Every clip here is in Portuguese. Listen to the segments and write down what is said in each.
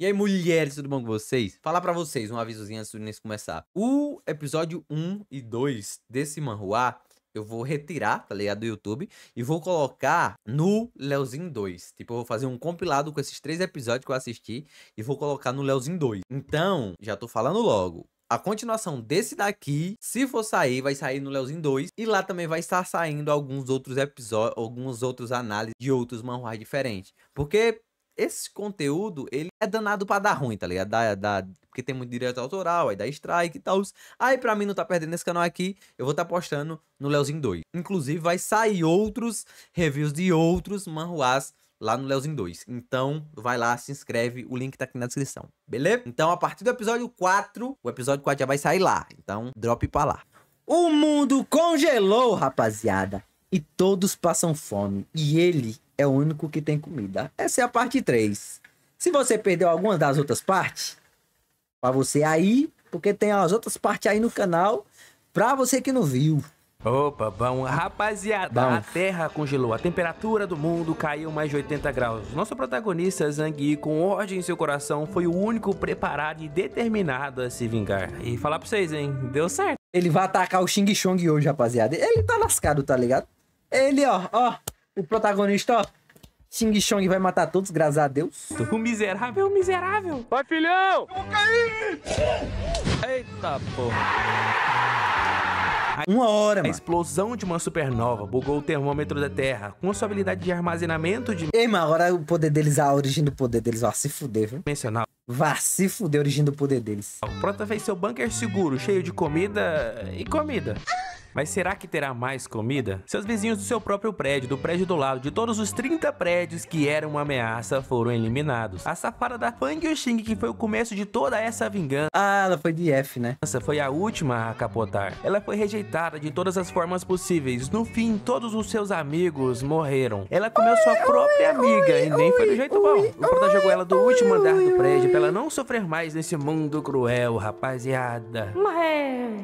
E aí, mulheres, tudo bom com vocês? Falar para vocês um avisozinho antes do início começar. O episódio 1 e 2 desse Manhua eu vou retirar, tá ligado? Do YouTube e vou colocar no Leozinho 2. Tipo, eu vou fazer um compilado com esses três episódios que eu assisti e vou colocar no Leozinho 2. Então, já tô falando logo. A continuação desse daqui, se for sair, vai sair no Leozinho 2. E lá também vai estar saindo alguns outros episódios, alguns outros análises de outros manhuas diferentes. Porque esse conteúdo, ele é danado para dar ruim, tá ligado? Dá, porque tem muito direito autoral, aí dá strike e tal. Aí pra mim não tá perdendo esse canal aqui, eu vou estar tá postando no Leozinho 2. Inclusive vai sair outros reviews de outros manhuás lá no Leozinho 2. Então, vai lá, se inscreve, o link tá aqui na descrição, beleza? Então, a partir do episódio 4, o episódio 4 já vai sair lá. Então, drop pra lá. O mundo congelou, rapaziada, e todos passam fome, e ele é o único que tem comida. Essa é a parte 3. Se você perdeu alguma das outras partes, para você aí, porque tem as outras partes aí no canal, para você que não viu. Opa, bom, rapaziada, bom. a terra congelou, a temperatura do mundo caiu mais de 80 graus. Nosso protagonista, Zangui, com ódio em seu coração, foi o único preparado e determinado a se vingar. E falar pra vocês, hein, deu certo. Ele vai atacar o Xing Chong hoje, rapaziada. Ele tá lascado, tá ligado? Ele, ó, ó, o protagonista, ó. Xing Chong vai matar todos, graças a Deus. O miserável, o miserável. Vai, filhão! Eu vou cair! Eita porra. Uma hora, mano. A explosão de uma supernova bugou o termômetro da Terra, com a sua habilidade de armazenamento de... Ei, mano, agora o poder deles, a origem do poder deles, ó, se fuder, viu? Mencionar. Vá se fuder a origem do poder deles. O Prota fez seu bunker seguro, cheio de comida e comida. Ah! Mas será que terá mais comida? Seus vizinhos do seu próprio prédio, do prédio do lado, de todos os 30 prédios que eram uma ameaça, foram eliminados. A safada da Fang Yuxing, que foi o começo de toda essa vingança. Ah, ela foi de F, né? Essa foi a última a capotar. Ela foi rejeitada de todas as formas possíveis. No fim, todos os seus amigos morreram. Ela comeu sua própria amiga e nem foi do jeito bom. O prota jogou ela do último andar do prédio pra ela não sofrer mais nesse mundo cruel, rapaziada. Mas...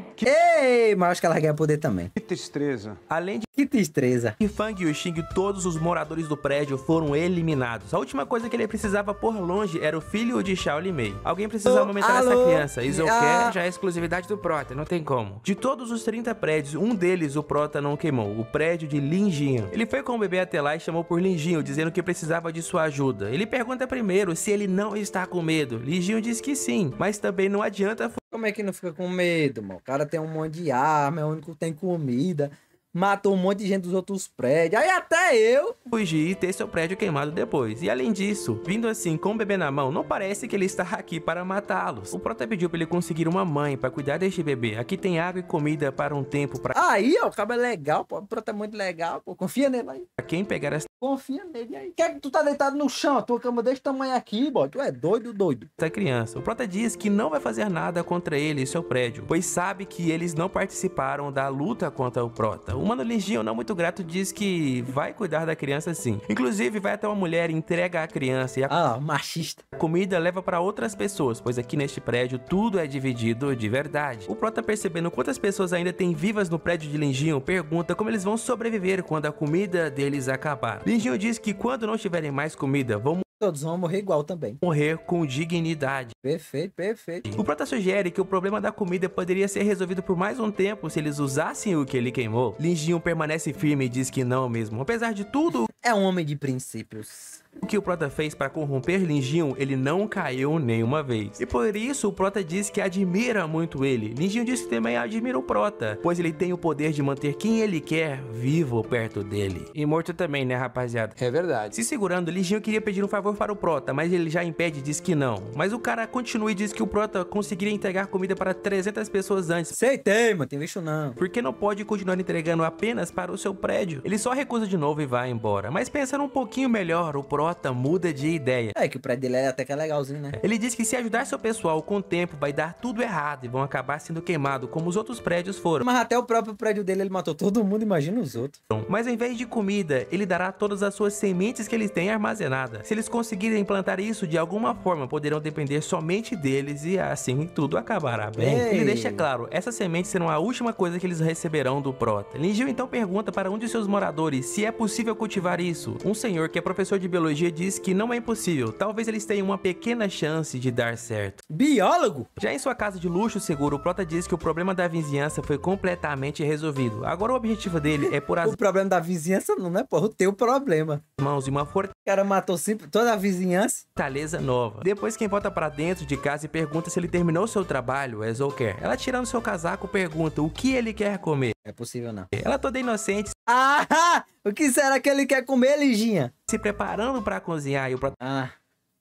Ei, mas acho que ela quer poder fazer também. Que tristeza. Além de que tristeza. Fang e o Xing, todos os moradores do prédio foram eliminados. A última coisa que ele precisava por longe era o filho de Shaolin Mei. Alguém precisava oh, aumentar alô? essa criança. Isolker ah. já é exclusividade do Prota, não tem como. De todos os 30 prédios, um deles o Prota não queimou, o prédio de Linjinho. Ele foi com o bebê até lá e chamou por Linjinho, dizendo que precisava de sua ajuda. Ele pergunta primeiro se ele não está com medo. Linjinho diz que sim, mas também não adianta como é que não fica com medo, mano? O cara tem um monte de arma, é o único que tem comida matou um monte de gente dos outros prédios. Aí até eu fugi e ter seu prédio queimado depois. E além disso, vindo assim com o bebê na mão, não parece que ele está aqui para matá-los. O Prota pediu para ele conseguir uma mãe para cuidar deste bebê. Aqui tem água e comida para um tempo para Aí, ó, o cabo é legal, pô. O Prota é muito legal, pô. Confia nele aí. Pra quem pegar essa Confia nele aí. Quer que tu tá deitado no chão, tua cama desse tamanho aqui, bó. Tu é doido, doido. Essa criança. O Prota diz que não vai fazer nada contra ele e seu prédio, pois sabe que eles não participaram da luta contra o Prota. O Mano, lindinho, não muito grato diz que vai cuidar da criança sim. Inclusive, vai até uma mulher, entrega a criança e a ah, machista. comida leva para outras pessoas, pois aqui neste prédio tudo é dividido de verdade. O Prota tá percebendo quantas pessoas ainda tem vivas no prédio de Lindinho, pergunta como eles vão sobreviver quando a comida deles acabar. Lindinho diz que quando não tiverem mais comida, vão Todos vão morrer igual também. Morrer com dignidade. Perfeito, perfeito. O Prota sugere que o problema da comida poderia ser resolvido por mais um tempo se eles usassem o que ele queimou. Linjinho permanece firme e diz que não mesmo. Apesar de tudo, é um homem de princípios. O que o Prota fez para corromper Linjinho, ele não caiu nenhuma vez. E por isso o Prota diz que admira muito ele. Linjinho diz que também admira o Prota, pois ele tem o poder de manter quem ele quer vivo perto dele. E morto também, né, rapaziada? É verdade. Se segurando, Linjinho queria pedir um favor para o Prota, mas ele já impede e diz que não. Mas o cara continua e diz que o Prota conseguiria entregar comida para 300 pessoas antes. Aceitei, mano, tem bicho não. Porque não pode continuar entregando apenas para o seu prédio. Ele só recusa de novo e vai embora. Mas pensando um pouquinho melhor, o Prota nota, muda de ideia. É que o prédio dele é até que é legalzinho, né? Ele diz que se ajudar seu pessoal com o tempo, vai dar tudo errado e vão acabar sendo queimados, como os outros prédios foram. Mas até o próprio prédio dele, ele matou todo mundo, imagina os outros. Então, mas em vez de comida, ele dará todas as suas sementes que eles têm armazenadas. Se eles conseguirem plantar isso de alguma forma, poderão depender somente deles e assim tudo acabará bem. Ei. Ele deixa claro, essas sementes serão a última coisa que eles receberão do Prota. Lingil então pergunta para um de seus moradores se é possível cultivar isso. Um senhor que é professor de biologia biologia diz que não é impossível, talvez eles tenham uma pequena chance de dar certo. Biólogo? Já em sua casa de luxo seguro, o Prota diz que o problema da vizinhança foi completamente resolvido. Agora o objetivo dele é por as... o problema da vizinhança não, é porra? O teu problema. Mãos e uma fortaleza. O cara matou sempre toda a vizinhança. Fortaleza nova. Depois quem volta para dentro de casa e pergunta se ele terminou seu trabalho, é Zouker. Ela tirando seu casaco pergunta o que ele quer comer. É possível não. Ela toda inocente ah, o que será que ele quer comer, Liginha? Se preparando para cozinhar e o... Ah...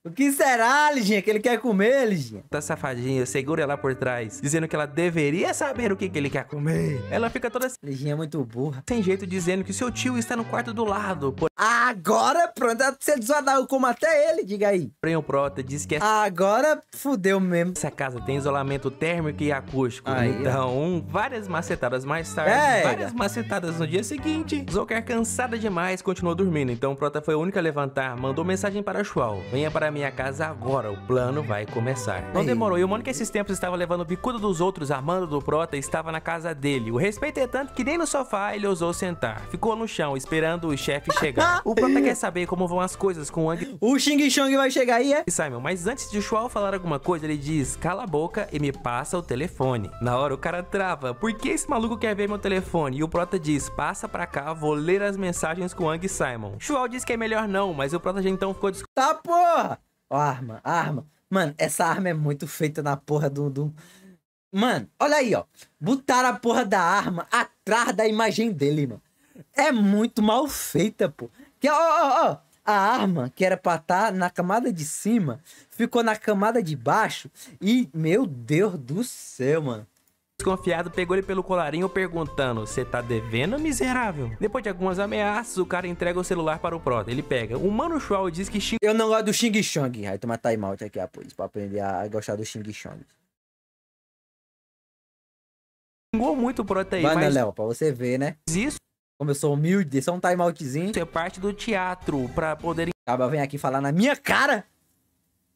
O que será, Liginha, que ele quer comer, Liginha? Tá safadinha, segura ela por trás, dizendo que ela deveria saber o que, que ele quer comer. Ela fica toda... Assim. Liginha é muito burra. Tem jeito, dizendo que seu tio está no quarto do lado. Por... Agora, pronto, dá é pra você desodar o como até ele, diga aí. o Prota diz que... É... Agora, fudeu mesmo. Essa casa tem isolamento térmico e acústico. Aí, então, é. várias macetadas mais tarde, é, várias macetadas no dia seguinte. Zouker cansada demais, continuou dormindo. Então, Prota foi a única a levantar, mandou mensagem para Chual. Venha para minha casa agora, o plano vai começar. Não demorou, e o Mônica esses tempos estava levando o bicudo dos outros, Armando do Prota estava na casa dele. O respeito é tanto que nem no sofá ele ousou sentar. Ficou no chão, esperando o chefe chegar. o Prota quer saber como vão as coisas com o Ang... O Xing Chong vai chegar aí, é? E Simon, mas antes de o Shual falar alguma coisa, ele diz, cala a boca e me passa o telefone. Na hora o cara trava, por que esse maluco quer ver meu telefone? E o Prota diz, passa pra cá, vou ler as mensagens com o Ang Simon. Shual diz que é melhor não, mas o Prota já então ficou... Tá porra! Ó, arma, arma. Mano, essa arma é muito feita na porra do, do. Mano, olha aí, ó. Botaram a porra da arma atrás da imagem dele, mano. É muito mal feita, pô. Que, ó, ó, ó. A arma que era pra estar tá na camada de cima ficou na camada de baixo. E, meu Deus do céu, mano. Desconfiado, pegou ele pelo colarinho perguntando: Você tá devendo, miserável? Depois de algumas ameaças, o cara entrega o celular para o Prota. Ele pega. O Mano Shuao diz que Xing... Eu não gosto do Xing Chong. Tá aí tomar timeout tá aqui, rapaz, pra aprender a gostar do Xing Chong. Xingou muito o Prota aí, Mano, mas... Léo, pra você ver, né? Isso. Como eu sou humilde, só um timeoutzinho. Isso é parte do teatro, pra poder... Acaba, vem aqui falar na minha cara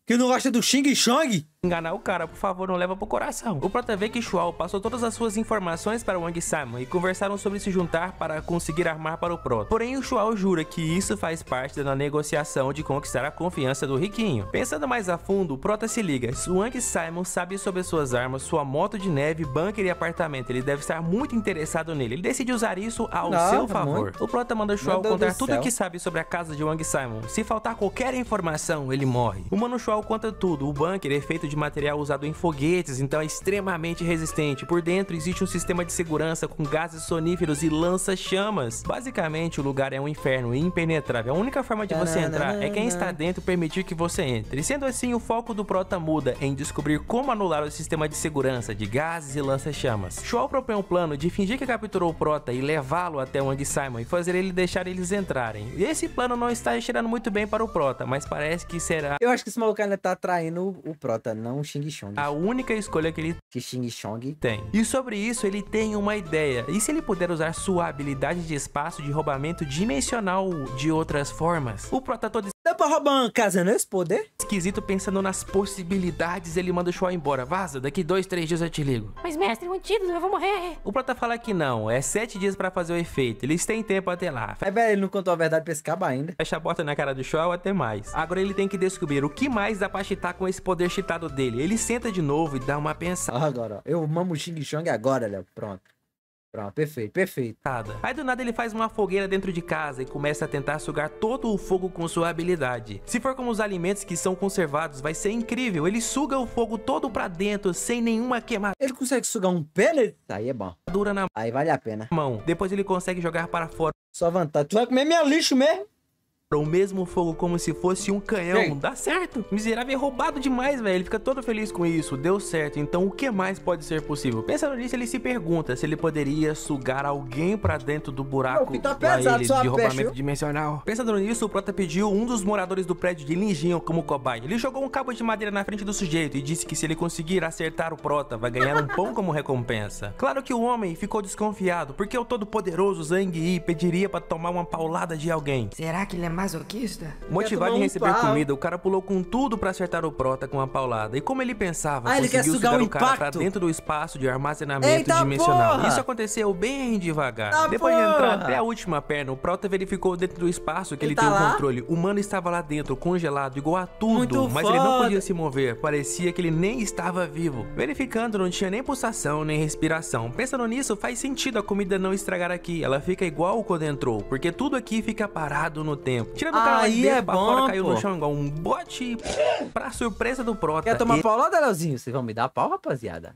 que eu não gosto do Xing Chong enganar o cara, por favor, não leva pro coração. O prota-vê que Shual passou todas as suas informações para Wang Sama e conversaram sobre se juntar para conseguir armar para o Proto. Porém, o Shuao jura que isso faz parte da negociação de conquistar a confiança do riquinho. Pensando mais a fundo, o Prota se liga. Wang Simon sabe sobre suas armas, sua moto de neve, bunker e apartamento. Ele deve estar muito interessado nele. Ele decide usar isso ao seu favor. Muito. O Prota manda Shual contar tudo o que sabe sobre a casa de Wang Simon. Se faltar qualquer informação, ele morre. O Mano Shual conta tudo. O bunker é feito de material usado em foguetes, então é extremamente resistente. Por dentro existe um sistema de segurança com gases soníferos e lança-chamas. Basicamente, o lugar é um inferno impenetrável. A única forma de você entrar é quem está dentro permitir que você entre. Sendo assim, o foco do Prota muda em descobrir como anular o sistema de segurança de gases e lança-chamas. Shaw propõe um plano de fingir que capturou o Prota e levá-lo até onde Simon e fazer ele deixar eles entrarem. E Esse plano não está cheirando muito bem para o Prota, mas parece que será... Eu acho que esse maluco ainda tá traindo o Prota, né? não o Xing Chong. A única escolha que ele que Xing Chong tem. E sobre isso, ele tem uma ideia. E se ele puder usar sua habilidade de espaço de roubamento dimensional de outras formas? O protetor de Dá é pra roubar uma casa né, esse poder? Esquisito pensando nas possibilidades, ele manda o Shaw embora. Vaza, daqui dois, três dias eu te ligo. Mas mestre, um título, eu vou morrer. O Prota fala que não, é sete dias pra fazer o efeito. Eles têm tempo até lá. É, velho, ele não contou a verdade pra esse cabo ainda. Fecha a porta na cara do Shaw até mais. Agora ele tem que descobrir o que mais dá pra chitar com esse poder chitado dele. Ele senta de novo e dá uma pensada. Agora, ó, eu mamo o Xing Chong agora, Léo. Pronto. Pronto, perfeito, perfeito. Aí do nada ele faz uma fogueira dentro de casa e começa a tentar sugar todo o fogo com sua habilidade. Se for como os alimentos que são conservados, vai ser incrível. Ele suga o fogo todo pra dentro, sem nenhuma queimada. Ele consegue sugar um pellet? Né? Aí é bom. Dura na... Aí vale a pena. Mão. Depois ele consegue jogar para fora. Só vantagem. Tu vai comer minha lixo mesmo? o mesmo fogo como se fosse um canhão. Ei. Dá certo. miserável é roubado demais, velho. Ele fica todo feliz com isso. Deu certo. Então o que mais pode ser possível? Pensando nisso, ele se pergunta se ele poderia sugar alguém para dentro do buraco Não, tá pesado, ele, de é peste, roubamento dimensional. Pensando nisso, o Prota pediu um dos moradores do prédio de Linjinho como cobaia. Ele jogou um cabo de madeira na frente do sujeito e disse que se ele conseguir acertar o Prota, vai ganhar um pão como recompensa. Claro que o homem ficou desconfiado, porque o todo-poderoso Zhang Yi pediria para tomar uma paulada de alguém. Será que ele é masoquista? Motivado em receber comida, o cara pulou com tudo para acertar o prota com a paulada. E como ele pensava, ah, conseguiu ele sugar, sugar o, o cara pra dentro do espaço de armazenamento Eita dimensional. Porra! Isso aconteceu bem devagar. Eita tá Depois porra! de entrar até a última perna, o prota verificou dentro do espaço que ele, ele tem tá o controle. O mano estava lá dentro, congelado, igual a tudo, Muito mas foda. ele não podia se mover. Parecia que ele nem estava vivo. Verificando, não tinha nem pulsação, nem respiração. Pensando nisso, faz sentido a comida não estragar aqui. Ela fica igual quando entrou, porque tudo aqui fica parado no tempo. Tira Tirando cara aí é bom, fora, caiu pô. no chão igual um bote pra surpresa do Prota. Quer tomar e... paulada, Leozinho? Vocês vão me dar pau, rapaziada?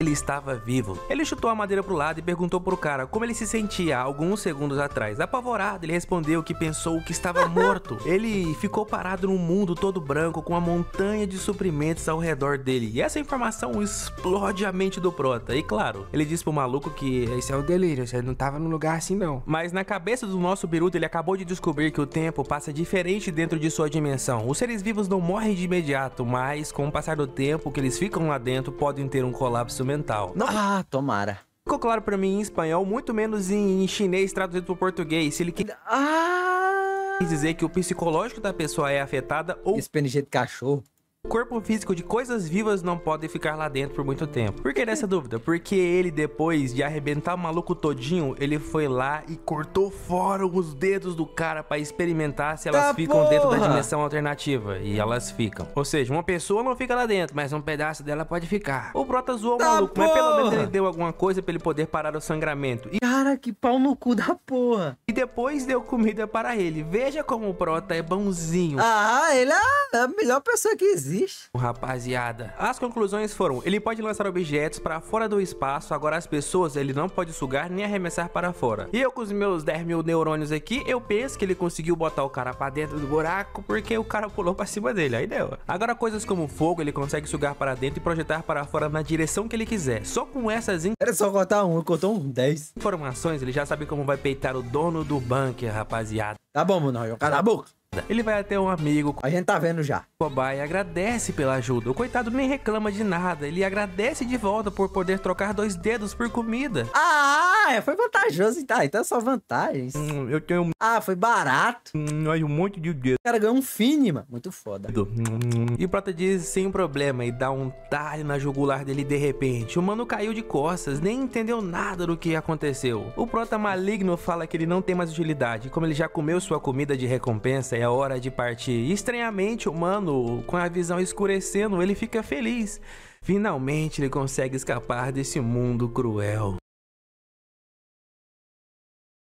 Ele estava vivo. Ele chutou a madeira pro lado e perguntou pro cara como ele se sentia alguns segundos atrás. Apavorado, ele respondeu que pensou que estava morto. Ele ficou parado num mundo todo branco com uma montanha de suprimentos ao redor dele. E essa informação explode a mente do Prota. E claro, ele disse pro maluco que esse é o delírio, você não tava num lugar assim não. Mas na cabeça do nosso biruto, ele acabou de descobrir que o tempo passa diferente dentro de sua dimensão. Os seres vivos não morrem de imediato, mas com o passar do tempo que eles ficam lá dentro, podem ter um colapso não... Ah, tomara. Ficou claro para mim em espanhol, muito menos em chinês traduzido pro português. Se ele quer. Ah! Quer dizer que o psicológico da pessoa é afetada ou. Esse PNG de cachorro. O corpo físico de coisas vivas não pode ficar lá dentro por muito tempo. Por que dessa dúvida? Porque ele, depois de arrebentar o maluco todinho, ele foi lá e cortou fora os dedos do cara para experimentar se elas tá ficam porra. dentro da dimensão alternativa. E elas ficam. Ou seja, uma pessoa não fica lá dentro, mas um pedaço dela pode ficar. O Brota zoou o tá maluco, porra. mas pelo menos ele deu alguma coisa para ele poder parar o sangramento. E... Cara, que pau no cu da porra. E depois deu comida para ele. Veja como o prota é bonzinho. Ah, ele é a melhor pessoa que existe existe? Rapaziada, as conclusões foram, ele pode lançar objetos para fora do espaço, agora as pessoas ele não pode sugar nem arremessar para fora. E eu com os meus 10 mil neurônios aqui, eu penso que ele conseguiu botar o cara para dentro do buraco porque o cara pulou para cima dele, aí deu. Agora coisas como fogo, ele consegue sugar para dentro e projetar para fora na direção que ele quiser. Só com essas... In... Era só cortar um, cortou um 10. Informações, ele já sabe como vai peitar o dono do bunker, rapaziada. Tá bom, mano? cala a boca. Ele vai até um amigo. A gente tá vendo já. Cobai agradece pela ajuda. O coitado nem reclama de nada. Ele agradece de volta por poder trocar dois dedos por comida. Ah, é, foi vantajoso. Tá, então é só vantagens. Hum, eu tenho. Ah, foi barato. Hum, olha um monte de dedo. O cara ganhou um fini, mano. Muito foda. Hum, hum, hum. e o Prota diz sem problema e dá um talho na jugular dele de repente. O mano caiu de costas, nem entendeu nada do que aconteceu. O Prota maligno fala que ele não tem mais utilidade. Como ele já comeu sua comida de recompensa, é é hora de partir. Estranhamente, o mano, com a visão escurecendo, ele fica feliz. Finalmente ele consegue escapar desse mundo cruel.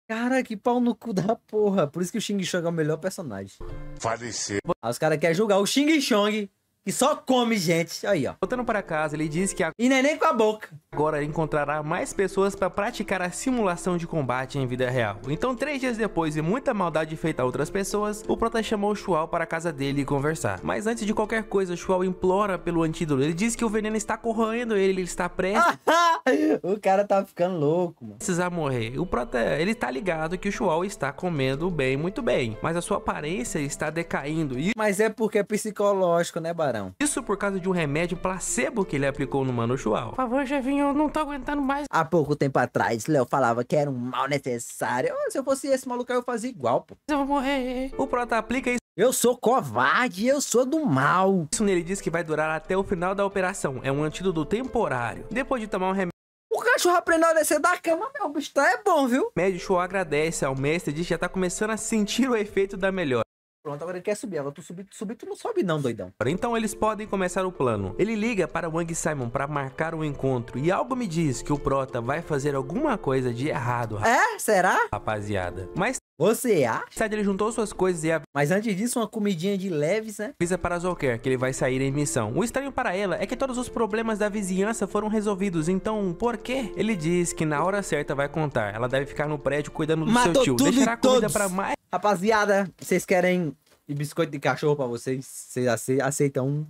Cara, que pau no cu da porra. Por isso que o Xing Chong é o melhor personagem. Falecer. os caras querem julgar o Xing Chong que só come gente. Aí, ó. Voltando para casa, ele diz que... A... E nem, é nem com a boca. Agora encontrará mais pessoas para praticar a simulação de combate em vida real. Então, três dias depois e muita maldade feita a outras pessoas, o Prota chamou Chual para a casa dele e conversar. Mas antes de qualquer coisa, o Chual implora pelo antídoto. Ele diz que o veneno está corroendo ele, ele está prestes... o cara tá ficando louco, mano. Precisar morrer. O Prota, ele tá ligado que o Chual está comendo bem, muito bem. Mas a sua aparência está decaindo. E... Mas é porque é psicológico, né, Bará? Isso por causa de um remédio placebo que ele aplicou no Mano Chual. Por favor, chefinho, eu não tô aguentando mais. Há pouco tempo atrás, Léo falava que era um mal necessário. Ah, se eu fosse esse maluco, eu fazia igual, pô. Eu vou morrer. O Prota aplica isso. Eu sou covarde, eu sou do mal. Isso nele diz que vai durar até o final da operação. É um antídoto temporário. Depois de tomar um remédio O cachorro aprendeu a descer da cama, meu. bicho tá é bom, viu? Médio Show agradece ao mestre e diz que já tá começando a sentir o efeito da melhor. Pronto, agora ele quer subir. Agora tu subir, tu tu não sobe não, doidão. Então eles podem começar o plano. Ele liga para Wang Simon para marcar o um encontro e algo me diz que o Prota vai fazer alguma coisa de errado. É? Será? Rapaziada. Mas você acha? Sad, ele juntou suas coisas e a... Mas antes disso, uma comidinha de leves, né? Pisa para Zolker, que ele vai sair em missão. O estranho para ela é que todos os problemas da vizinhança foram resolvidos, então por quê? Ele diz que na hora certa vai contar. Ela deve ficar no prédio cuidando do Matou seu tio. Tudo Deixará comida pra mais... Rapaziada, vocês querem biscoito de cachorro para vocês? Vocês aceitam um?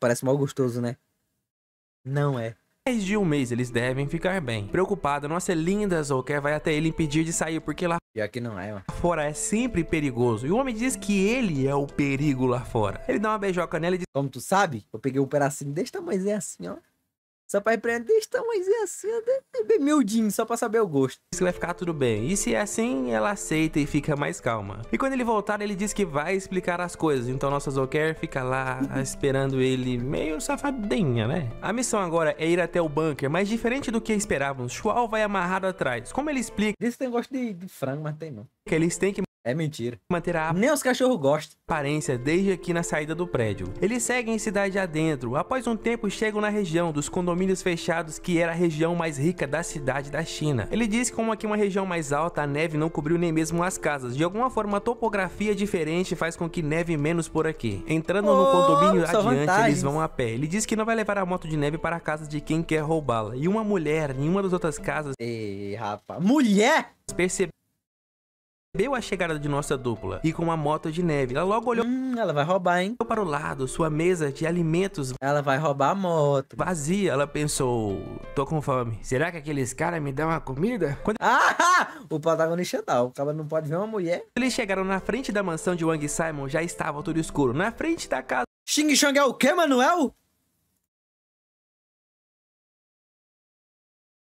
Parece mal gostoso, né? Não é mais de um mês, eles devem ficar bem. Preocupada, nossa é linda Zouker vai até ele impedir de sair, porque lá e aqui não é, mano. Fora é sempre perigoso. E o homem diz que ele é o perigo lá fora. Ele dá uma beijoca nela e diz... Como tu sabe, eu peguei um pedacinho desse tamanho, é assim, ó. Só pra empreender, mas é assim, bem miudinho, só pra saber o gosto. Isso vai ficar tudo bem. E se é assim, ela aceita e fica mais calma. E quando ele voltar, ele diz que vai explicar as coisas. Então nossa Zocare fica lá esperando ele, meio safadinha, né? A missão agora é ir até o bunker, mas diferente do que esperávamos, Schwal vai amarrado atrás. Como ele explica... Esse tem gosto de, de frango, mas tem não. Que eles têm que é mentira. Manter a Nem os cachorros gostam. aparência desde aqui na saída do prédio. Eles seguem cidade adentro. Após um tempo, chegam na região dos condomínios fechados, que era a região mais rica da cidade da China. Ele diz que como aqui é uma região mais alta, a neve não cobriu nem mesmo as casas. De alguma forma, a topografia diferente faz com que neve menos por aqui. Entrando oh, no condomínio adiante, vantagens. eles vão a pé. Ele diz que não vai levar a moto de neve para a casa de quem quer roubá-la. E uma mulher, em uma das outras casas... Ei, rapaz. Mulher? Percebeu percebeu a chegada de nossa dupla e com uma moto de neve, ela logo olhou. Hum, ela vai roubar, hein? Para o lado, sua mesa de alimentos. Ela vai roubar a moto. Vazia, ela pensou: tô com fome. Será que aqueles caras me dão uma comida? Quando... Ah! O protagonista tá, o cara não pode ver uma mulher. Eles chegaram na frente da mansão de Wang Simon, já estava tudo escuro. Na frente da casa. Xing Chong é o quê, Manuel?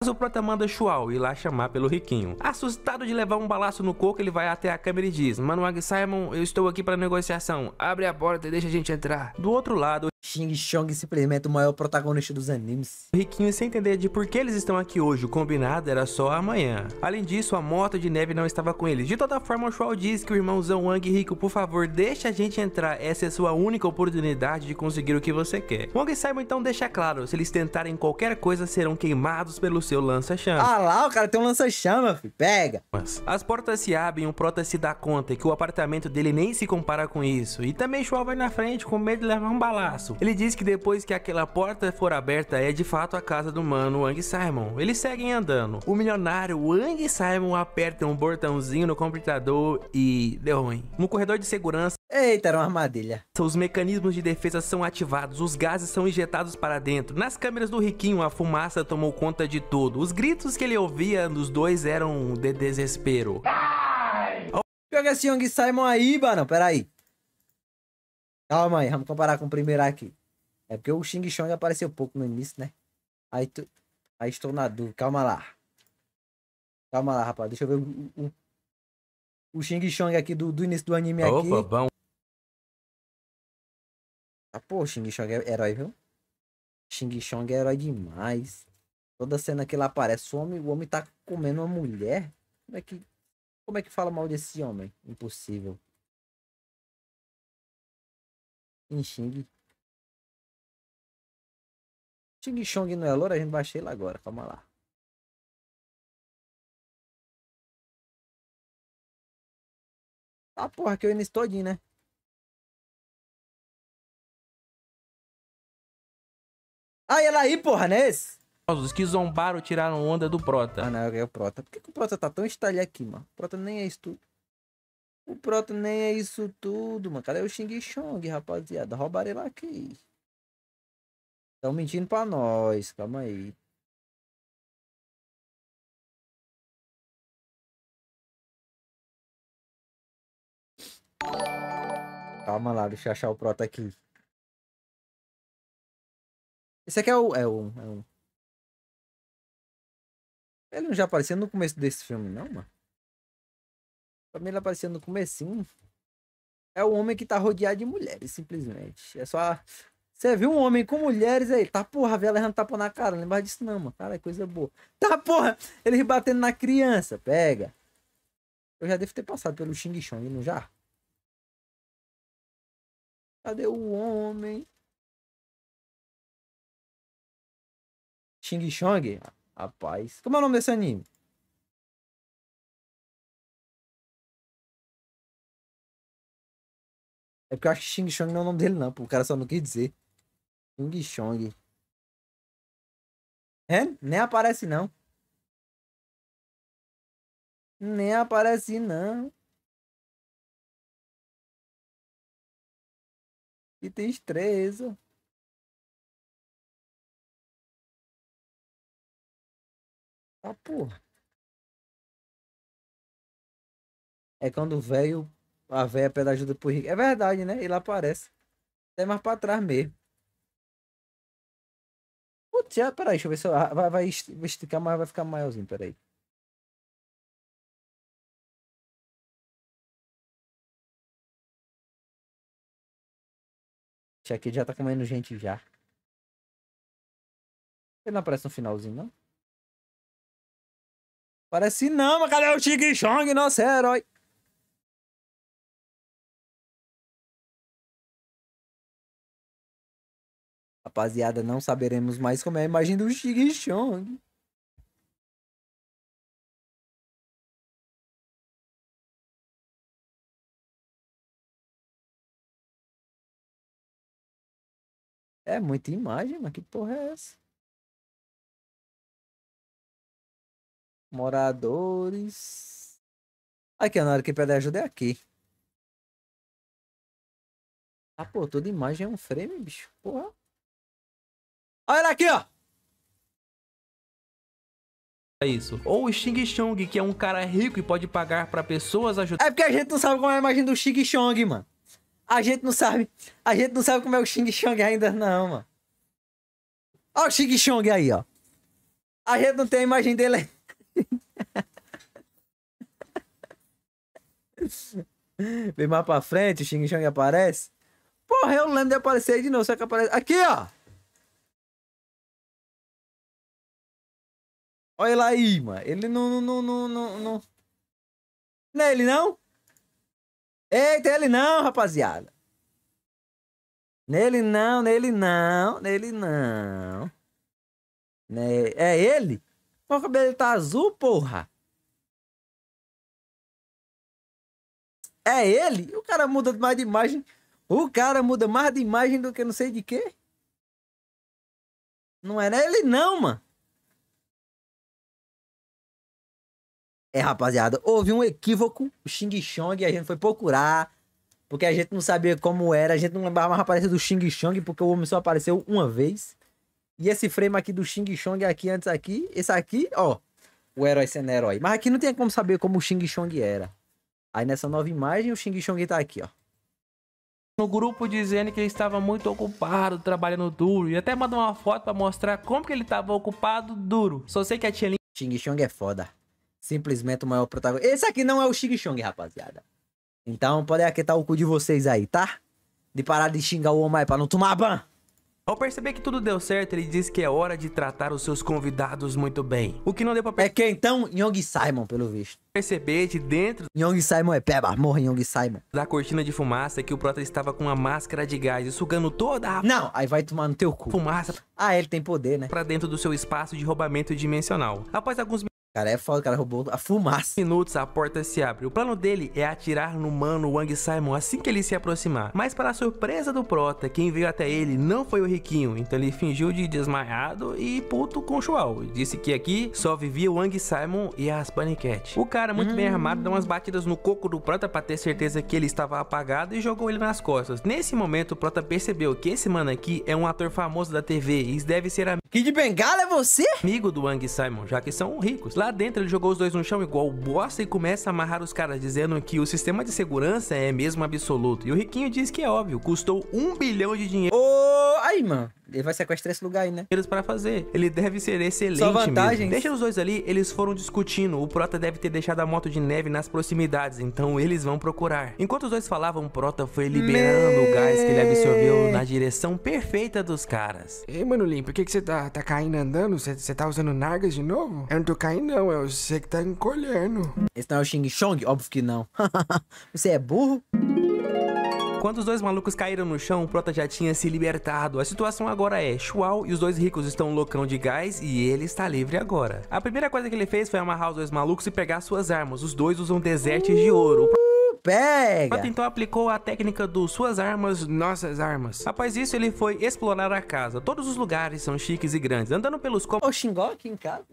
mas o prota manda Shual ir lá chamar pelo riquinho. Assustado de levar um balaço no coco, ele vai até a câmera e diz, Manuag Simon, eu estou aqui para negociação, abre a porta e deixa a gente entrar. Do outro lado, Xing Chong simplesmente o maior protagonista dos animes. Riquinho sem entender de por que eles estão aqui hoje, o combinado era só amanhã. Além disso, a moto de neve não estava com eles. De toda forma, o Shual diz que o irmãozão Wang Rico, por favor, deixa a gente entrar, essa é sua única oportunidade de conseguir o que você quer. Wang Simon então deixa claro, se eles tentarem qualquer coisa, serão queimados pelos seu lança-chama. Ah lá, o cara tem um lança-chama, filho. Pega. As portas se abrem, o Prota se dá conta que o apartamento dele nem se compara com isso. E também Schwal vai na frente com medo de levar um balaço. Ele diz que depois que aquela porta for aberta, é de fato a casa do mano Wang Simon. Eles seguem andando. O milionário Wang Simon aperta um botãozinho no computador e deu ruim. No corredor de segurança, Eita, era uma armadilha. Os mecanismos de defesa são ativados, os gases são injetados para dentro. Nas câmeras do Riquinho, a fumaça tomou conta de tudo tudo. Os gritos que ele ouvia dos dois eram de desespero. Pior esse Young Simon aí, mano, peraí. Calma aí, vamos comparar com o primeiro aqui. É porque o Xing Chong apareceu pouco no início, né? Aí, tu... aí estou na dúvida. Calma lá. Calma lá, rapaz. Deixa eu ver o, o, o Xing Chong aqui do, do início do anime Opa, aqui. Opa, bom. Ah, pô, Xing Chong é herói, viu? Xing Chong é herói demais. Toda cena que ele aparece, o homem, o homem tá comendo uma mulher. Como é que, como é que fala mal desse homem? Impossível. Xing. Xing Chong não é loura, a gente baixei ele agora, calma lá. Ah, porra, que eu estou todinho, né? Ah, ela aí, porra, né? Esse? Os que zombaram tiraram onda do Prota. Ah, não, é o Prota. Por que, que o Prota tá tão estalhado aqui, mano? O Prota nem é isso tudo. O Prota nem é isso tudo, mano. Cadê o Xing Chong, rapaziada? Roubaram ele aqui. Estão mentindo pra nós. Calma aí. Calma lá, deixa eu achar o Prota aqui. Esse aqui é o. É um. É um. Ele não já apareceu no começo desse filme, não, mano? Pra mim ele apareceu no comecinho. É o homem que tá rodeado de mulheres, simplesmente. É só. Você viu um homem com mulheres aí, tá porra, velho, errando tapa na cara. Não lembra disso, não, mano. Cara, é coisa boa. Tá porra! ele batendo na criança, pega. Eu já devo ter passado pelo Xing Chong, não já? Cadê o homem? Xing Chong? Rapaz. Como é o nome desse anime? É porque eu acho que Xing Chong não é o nome dele, não, pô. O cara só não quis dizer. Xing Chong. É? Nem aparece, não. Nem aparece, não. Que tristeza. Ah, porra. É quando o velho. A velha pede ajuda pro Rick. É verdade, né? Ele aparece. Até mais pra trás mesmo. Putz, ah, peraí, deixa eu ver se eu, ah, vai, vai esticar, mais, vai ficar maiorzinho, peraí. Esse aqui já tá comendo gente já. Ele não aparece no finalzinho, não? Parece não, mas cadê o Tig Chong, nosso herói? Rapaziada, não saberemos mais como é a imagem do Tig Chong. É muita imagem, mas que porra é essa? Moradores. Aqui, na hora que pede ajuda é aqui. Ah, pô, toda imagem é um frame, bicho. Porra. Olha aqui, ó. É isso. Ou o Xing Chong, que é um cara rico e pode pagar para pessoas ajudar. É porque a gente não sabe como é a imagem do Xing Chong, mano. A gente não sabe. A gente não sabe como é o Xing Chong ainda, não, mano. Olha o Xing Chong aí, ó. A gente não tem a imagem dele Vem mais pra frente, o Xing Chang aparece. Porra, eu não lembro de aparecer de novo, só que aparece. Aqui, ó! Olha lá aí, mano. Ele não. Não, não, não, não, não é ele, não? Eita, é ele não, rapaziada. Nele não, nele não, nele não. É ele? Meu cabelo tá azul, porra. É ele? O cara muda mais de imagem. O cara muda mais de imagem do que não sei de quê. Não era ele não, mano. É, rapaziada, houve um equívoco, o Xing Chong, a gente foi procurar, porque a gente não sabia como era, a gente não lembrava mais a aparência do Xing Chong, porque o homem só apareceu uma vez. E esse frame aqui do Xing Chong aqui antes aqui, esse aqui, ó, o herói sendo herói. Mas aqui não tem como saber como o Xing Chong era. Aí nessa nova imagem o Xing Chong tá aqui, ó. No grupo dizendo que ele estava muito ocupado trabalhando duro e até mandou uma foto para mostrar como que ele estava ocupado duro. Só sei que a Tia Lin... Xing Chong é foda. Simplesmente o maior protagonista. Esse aqui não é o Xing Chong, rapaziada. Então podem aquietar o cu de vocês aí, tá? De parar de xingar o Omai para não tomar ban. Ao perceber que tudo deu certo, ele diz que é hora de tratar os seus convidados muito bem. O que não deu pra perceber. É que então, Young Simon, pelo visto. Perceber de dentro. Young Simon é peba, morre Young Simon. Da cortina de fumaça que o prota estava com uma máscara de gás e sugando toda a. Não, aí vai tomar no teu cu. Fumaça. Ah, ele tem poder, né? Pra dentro do seu espaço de roubamento dimensional. Após alguns Cara, é foda, cara roubou a fumaça. Minutos, a porta se abre. O plano dele é atirar no mano Wang Simon assim que ele se aproximar. Mas para a surpresa do Prota, quem veio até ele não foi o Riquinho, então ele fingiu de desmaiado e puto com o Chual. Disse que aqui só vivia o Wang Simon e as Panicat. O cara, muito hum. bem armado, dá umas batidas no coco do Prota para ter certeza que ele estava apagado e jogou ele nas costas. Nesse momento, o Prota percebeu que esse mano aqui é um ator famoso da TV e deve ser amigo... bengala é você? Amigo do Wang Simon, já que são ricos. Lá dentro ele jogou os dois no chão igual bosta e começa a amarrar os caras dizendo que o sistema de segurança é mesmo absoluto. E o Riquinho diz que é óbvio, custou um bilhão de dinheiro. Ô, oh, aí mano, ele vai sequestrar esse lugar aí, né? Eles para fazer. Ele deve ser excelente Só vantagens. Mesmo. Deixa os dois ali, eles foram discutindo. O Prota deve ter deixado a moto de neve nas proximidades, então eles vão procurar. Enquanto os dois falavam, o Prota foi liberando Me... o gás que ele absorveu na direção perfeita dos caras. Ei, mano Limpo, por que que você tá, tá caindo andando? Você tá usando nargas de novo? Eu não tô caindo não, é você que tá encolhendo. Esse não é o Xing Chong? Óbvio que não. você é burro? Quando os dois malucos caíram no chão, o Prota já tinha se libertado. A situação agora é, Shual e os dois ricos estão loucão de gás e ele está livre agora. A primeira coisa que ele fez foi amarrar os dois malucos e pegar suas armas. Os dois usam desertes de ouro uh, pega! Prota então aplicou a técnica do suas armas, nossas armas. Após isso, ele foi explorar a casa. Todos os lugares são chiques e grandes. Andando pelos cômodos... O Xingó aqui em casa?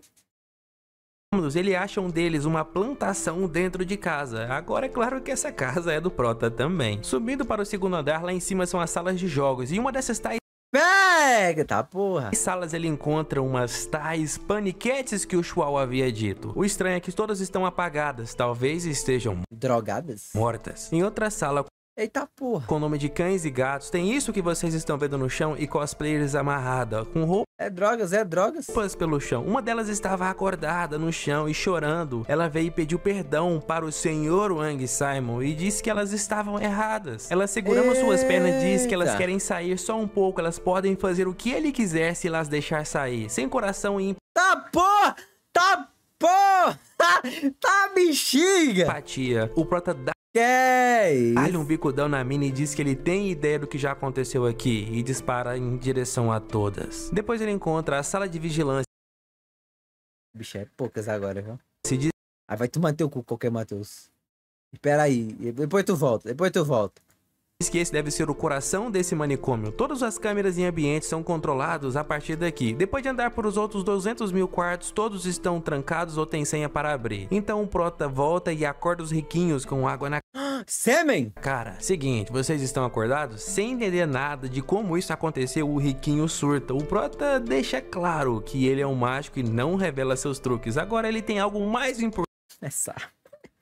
ele acha um deles uma plantação dentro de casa. Agora é claro que essa casa é do Prota também. Subindo para o segundo andar, lá em cima são as salas de jogos, e uma dessas tais Pega, tá porra. Em salas ele encontra umas tais paniquetes que o Shual havia dito. O estranho é que todas estão apagadas, talvez estejam drogadas, mortas. Em outra sala Eita porra. Com nome de cães e gatos. Tem isso que vocês estão vendo no chão e cosplayers amarrada, com roupa. É drogas, é drogas. Roupas pelo chão. Uma delas estava acordada no chão e chorando. Ela veio e pediu perdão para o senhor Wang Simon e disse que elas estavam erradas. Ela segurando Eita. suas pernas diz que elas querem sair só um pouco. Elas podem fazer o que ele quiser se las deixar sair. Sem coração e... Tá porra! Tá porra! Tá bexiga! Empatia. O prota que Dá-lhe é um bicudão na mina e diz que ele tem ideia do que já aconteceu aqui e dispara em direção a todas. Depois ele encontra a sala de vigilância. Bicho, é poucas agora, viu? Se diz... Aí ah, vai tu manter o cu qualquer Matheus. Espera aí, depois tu volta, depois tu volta. Diz que esse deve ser o coração desse manicômio. Todas as câmeras e ambientes são controlados a partir daqui. Depois de andar por os outros 200 mil quartos, todos estão trancados ou têm senha para abrir. Então o Prota volta e acorda os riquinhos com água na Sêmen? Cara, seguinte, vocês estão acordados? Sem entender nada de como isso aconteceu, o Riquinho surta. O Prota deixa claro que ele é um mágico e não revela seus truques. Agora ele tem algo mais importante. Essa. É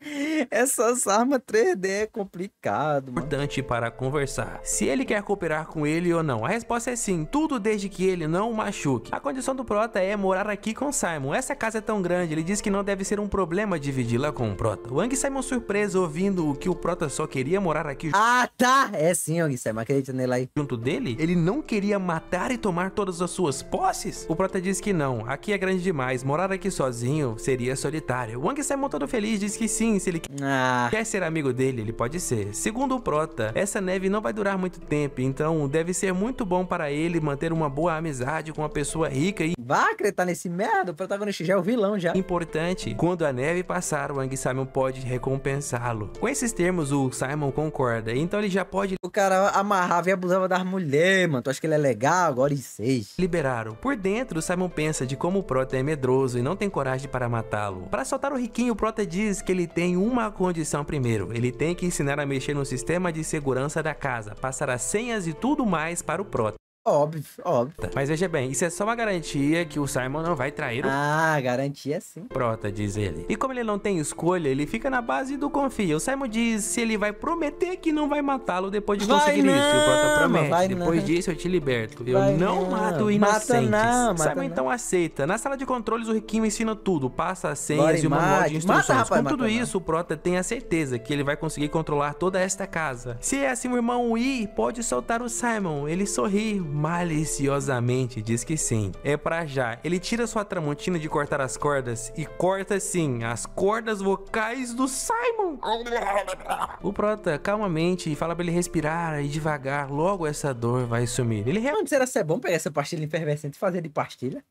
Essas armas 3D é complicado, mano. Importante para conversar. Se ele quer cooperar com ele ou não. A resposta é sim, tudo desde que ele não machuque. A condição do Prota é morar aqui com Simon. Essa casa é tão grande, ele diz que não deve ser um problema dividi-la com o Prota. Wang e Simon surpreso ouvindo que o Prota só queria morar aqui. Ah, tá! É sim, Wang Simon, acredita nele aí. Junto dele, ele não queria matar e tomar todas as suas posses? O Prota diz que não, aqui é grande demais, morar aqui sozinho seria solitário. Wang Simon todo feliz diz que sim, se ele ah. quer ser amigo dele, ele pode ser. Segundo o Prota, essa neve não vai durar muito tempo, então deve ser muito bom para ele manter uma boa amizade com uma pessoa rica e... vá acreditar nesse merda, o protagonista já é o vilão já. Importante, quando a neve passar, o Ang Simon pode recompensá-lo. Com esses termos, o Simon concorda, então ele já pode... O cara amarrava e abusava das mulheres, mano, tu acha que ele é legal? Agora e seis. Liberaram. Por dentro, Simon pensa de como o Prota é medroso e não tem coragem para matá-lo. Para soltar o riquinho, o Prota diz que ele tem uma condição primeiro, ele tem que ensinar a mexer no sistema de segurança da casa, passar as senhas e tudo mais para o prota. Óbvio, óbvio. Mas veja bem, isso é só uma garantia que o Simon não vai trair o... Ah, garantia sim. Prota, diz ele. E como ele não tem escolha, ele fica na base do confia. O Simon diz se ele vai prometer que não vai matá-lo depois de vai conseguir não, isso. E o Prota promete. Vai depois não. disso eu te liberto. Eu vai não, não mato inocentes. Mata não, mata Simon não. então aceita. Na sala de controles o Riquinho ensina tudo. Passa as senhas Bora, e uma manual de instruções. Mata, rapaz, Com tudo mata, isso, o Prota tem a certeza que ele vai conseguir controlar toda esta casa. Se é assim o irmão Wii pode soltar o Simon. Ele sorri maliciosamente diz que sim. É para já. Ele tira sua tramontina de cortar as cordas e corta sim as cordas vocais do Simon. O Prota calmamente fala para ele respirar e devagar, logo essa dor vai sumir. Ele realmente será ser é bom pegar essa pastilha enfervescente e fazer de pastilha?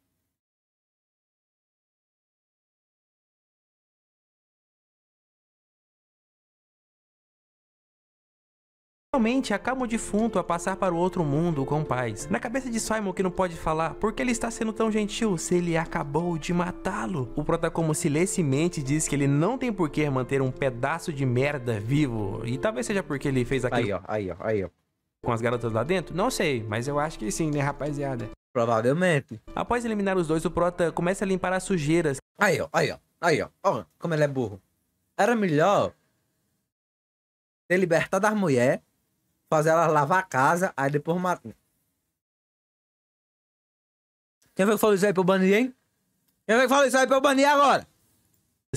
Finalmente, acaba o defunto a passar para o outro mundo com paz. Na cabeça de Simon, que não pode falar, por que ele está sendo tão gentil se ele acabou de matá-lo? O prota, como se diz que ele não tem por que manter um pedaço de merda vivo. E talvez seja porque ele fez aquilo... Aí, ó, aí, ó, aí, ó. Com as garotas lá dentro? Não sei, mas eu acho que sim, né, rapaziada? Provavelmente. Após eliminar os dois, o prota começa a limpar as sujeiras. Aí, ó, aí, ó, aí, ó. ó como ele é burro. Era melhor... Ter libertado as mulheres fazer ela lavar a casa, aí depois matar. Quem foi que falou isso aí pra eu banir, hein? Quem foi que falou isso aí pra eu banir agora?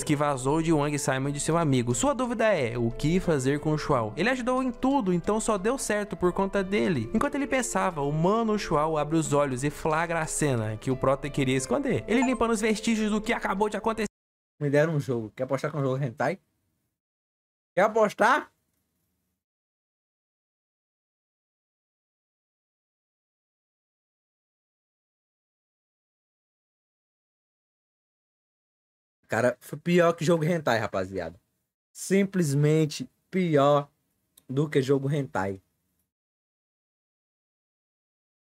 que vazou de Wang Simon de seu amigo. Sua dúvida é, o que fazer com o Shual Ele ajudou em tudo, então só deu certo por conta dele. Enquanto ele pensava, o mano Shual abre os olhos e flagra a cena que o Prota queria esconder. Ele limpando os vestígios do que acabou de acontecer. Me deram um jogo. Quer apostar com o jogo Hentai? Quer apostar? Cara, foi pior que jogo hentai, rapaziada. Simplesmente pior do que jogo hentai.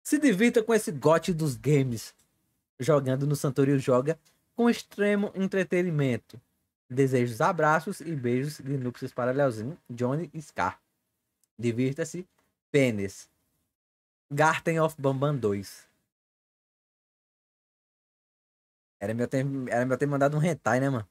Se divirta com esse gote dos games. Jogando no Santorio Joga com extremo entretenimento. Desejos, abraços e beijos de núpcias para Leozinho, Johnny e Scar. Divirta-se, pênis. Garten of Bamban 2. Era meu ter, era meu ter mandado um hentai, né, mano?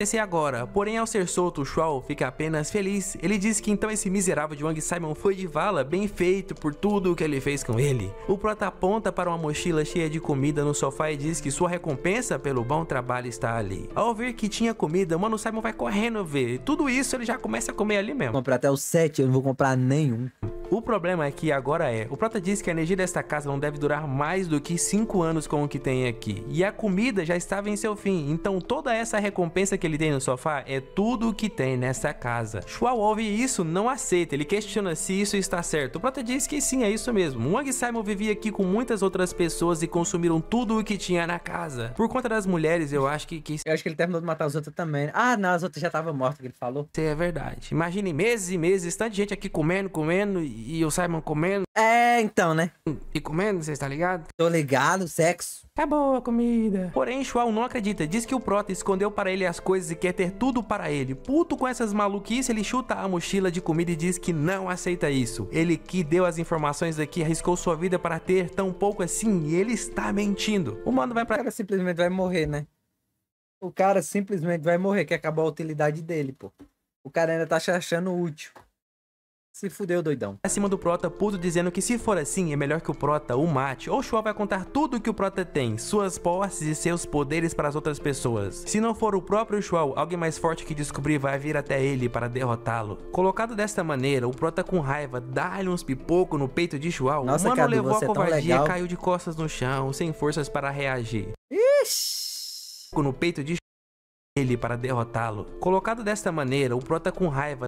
acontecer agora. Porém, ao ser solto, o Shuao fica apenas feliz. Ele diz que então esse miserável de Wang Simon foi de vala, bem feito por tudo o que ele fez com ele. O prota aponta para uma mochila cheia de comida no sofá e diz que sua recompensa pelo bom trabalho está ali. Ao ver que tinha comida, mano, Simon vai correndo ver. Tudo isso ele já começa a comer ali mesmo. Comprar até o 7, eu não vou comprar nenhum. O problema aqui é agora é, o Prota diz que a energia desta casa não deve durar mais do que 5 anos com o que tem aqui. E a comida já estava em seu fim, então toda essa recompensa que ele tem no sofá é tudo o que tem nessa casa. Schwal ouve isso, não aceita, ele questiona se isso está certo. O Prota diz que sim, é isso mesmo. Wang Simon vivia aqui com muitas outras pessoas e consumiram tudo o que tinha na casa. Por conta das mulheres, eu acho que... que... Eu acho que ele terminou de matar as outras também. Né? Ah, não, as outras já estavam mortas, que ele falou. Isso é verdade. Imagine meses e meses, tanta gente aqui comendo, comendo, e o Simon comendo. É, então, né? E comendo, você está ligado? Tô ligado, sexo. Acabou tá boa a comida. Porém, Chual não acredita, diz que o Prota escondeu para ele as coisas e quer ter tudo para ele. Puto com essas maluquices, ele chuta a mochila de comida e diz que não aceita isso. Ele que deu as informações aqui arriscou sua vida para ter tão pouco assim e ele está mentindo. O mano vai para... O cara simplesmente vai morrer, né? O cara simplesmente vai morrer, que acabou a utilidade dele, pô. O cara ainda tá se achando útil. Se fudeu, doidão. Acima do Prota, puto dizendo que se for assim, é melhor que o Prota o mate, ou Shaw vai contar tudo o que o Prota tem, suas posses e seus poderes para as outras pessoas. Se não for o próprio Shaw, alguém mais forte que descobrir vai vir até ele para derrotá-lo. Colocado desta maneira, o Prota com raiva dá-lhe uns pipoco no peito de Shaw, o mano Cadu, levou a é covardia e caiu de costas no chão, sem forças para reagir. Ixi! No peito de ele para derrotá-lo. Colocado desta maneira, o Prota com raiva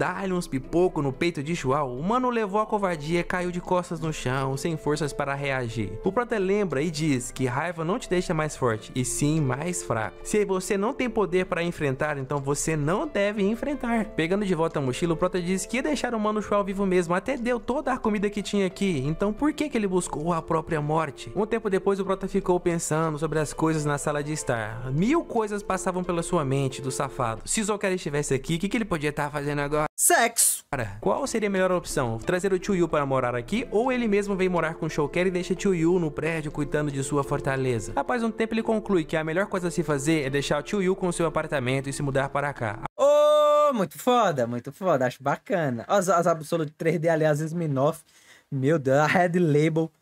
dá lhe uns pipocos no peito de João, o mano levou a covardia e caiu de costas no chão, sem forças para reagir. O prota lembra e diz que raiva não te deixa mais forte, e sim mais fraco. Se você não tem poder para enfrentar, então você não deve enfrentar. Pegando de volta a mochila, o prota diz que ia deixar o mano João vivo mesmo, até deu toda a comida que tinha aqui, então por que, que ele buscou a própria morte? Um tempo depois, o prota ficou pensando sobre as coisas na sala de estar. Mil coisas passavam pela sua mente do safado. Se Zolkar estivesse aqui, o que, que ele podia estar tá fazendo agora? Sexo. Cara, qual seria a melhor opção? Trazer o Tio Yu para morar aqui ou ele mesmo vem morar com o Shouker e deixa Tio Yu no prédio cuidando de sua fortaleza? Após um tempo ele conclui que a melhor coisa a se fazer é deixar o Tio Yu com seu apartamento e se mudar para cá. Oh, muito foda, muito foda, acho bacana. As, as Absolute 3D, aliás, Sminoff, meu Deus, a Red Label,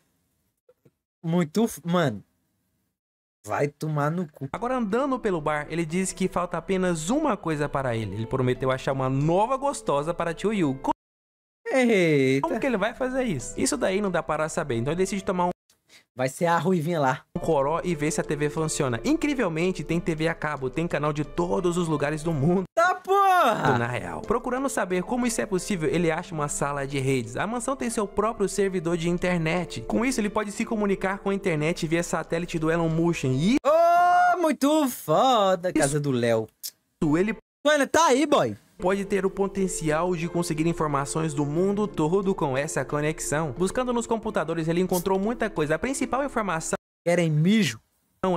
muito, mano, Vai tomar no cu. Agora, andando pelo bar, ele diz que falta apenas uma coisa para ele. Ele prometeu achar uma nova gostosa para tio Yu. Como... Eita. Como que ele vai fazer isso? Isso daí não dá para saber. Então ele decide tomar um Vai ser a Ruivinha lá. Um coró e ver se a TV funciona. Incrivelmente, tem TV a cabo, tem canal de todos os lugares do mundo porra! Na real. Procurando saber como isso é possível, ele acha uma sala de redes. A mansão tem seu próprio servidor de internet. Com isso, ele pode se comunicar com a internet via satélite do Elon Musk. E... Oh, muito foda, casa isso. do Léo. Ele... Mano, tá aí, boy pode ter o potencial de conseguir informações do mundo todo com essa conexão. Buscando nos computadores, ele encontrou muita coisa. A principal informação... Querem mijo?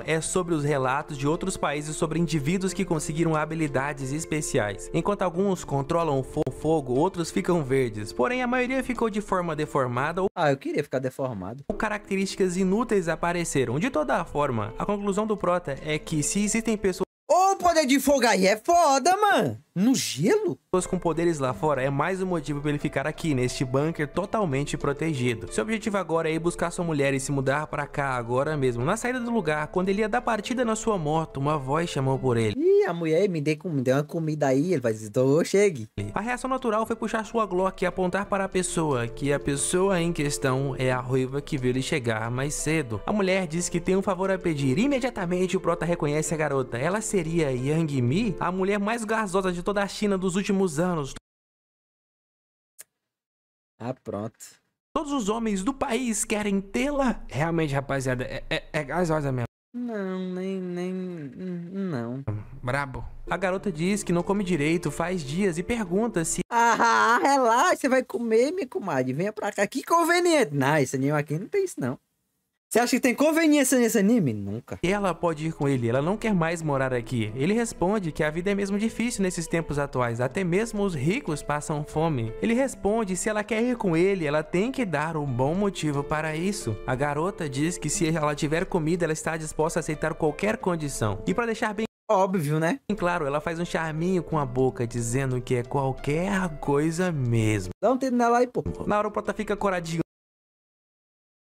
é sobre os relatos de outros países sobre indivíduos que conseguiram habilidades especiais. Enquanto alguns controlam o fogo, outros ficam verdes, porém a maioria ficou de forma deformada ou... Ah, eu queria ficar deformado. Ou características inúteis apareceram. De toda forma, a conclusão do Prota é que se existem pessoas... Ô, poder de fogo aí é foda, mano! No gelo? Pessoas com poderes lá fora é mais um motivo para ele ficar aqui, neste bunker totalmente protegido. Seu objetivo agora é ir buscar sua mulher e se mudar para cá agora mesmo. Na saída do lugar, quando ele ia dar partida na sua moto, uma voz chamou por ele. Ih, a mulher me deu, me deu uma comida aí, ele vai dizer, então chegue. A reação natural foi puxar sua Glock e apontar para a pessoa, que a pessoa em questão é a ruiva que viu ele chegar mais cedo. A mulher disse que tem um favor a pedir. Imediatamente o prota reconhece a garota. Ela seria Yang Mi, a mulher mais garzosa de de toda a China dos últimos anos. Ah, pronto. Todos os homens do país querem tê-la. Realmente, rapaziada, é, é, é gasosa mesmo. Não, nem, nem, não. Brabo. A garota diz que não come direito faz dias e pergunta se... Ah, relaxa, você vai comer, minha comadre. Venha pra cá, que conveniente. Não, esse anel aqui não tem isso, não. Você acha que tem conveniência nesse anime? Nunca. Ela pode ir com ele, ela não quer mais morar aqui. Ele responde que a vida é mesmo difícil nesses tempos atuais, até mesmo os ricos passam fome. Ele responde se ela quer ir com ele, ela tem que dar um bom motivo para isso. A garota diz que se ela tiver comida, ela está disposta a aceitar qualquer condição. E para deixar bem Óbvio, né? Claro, ela faz um charminho com a boca, dizendo que é qualquer coisa mesmo. Dá um tempo nela e pô. Na hora o prota fica coradinho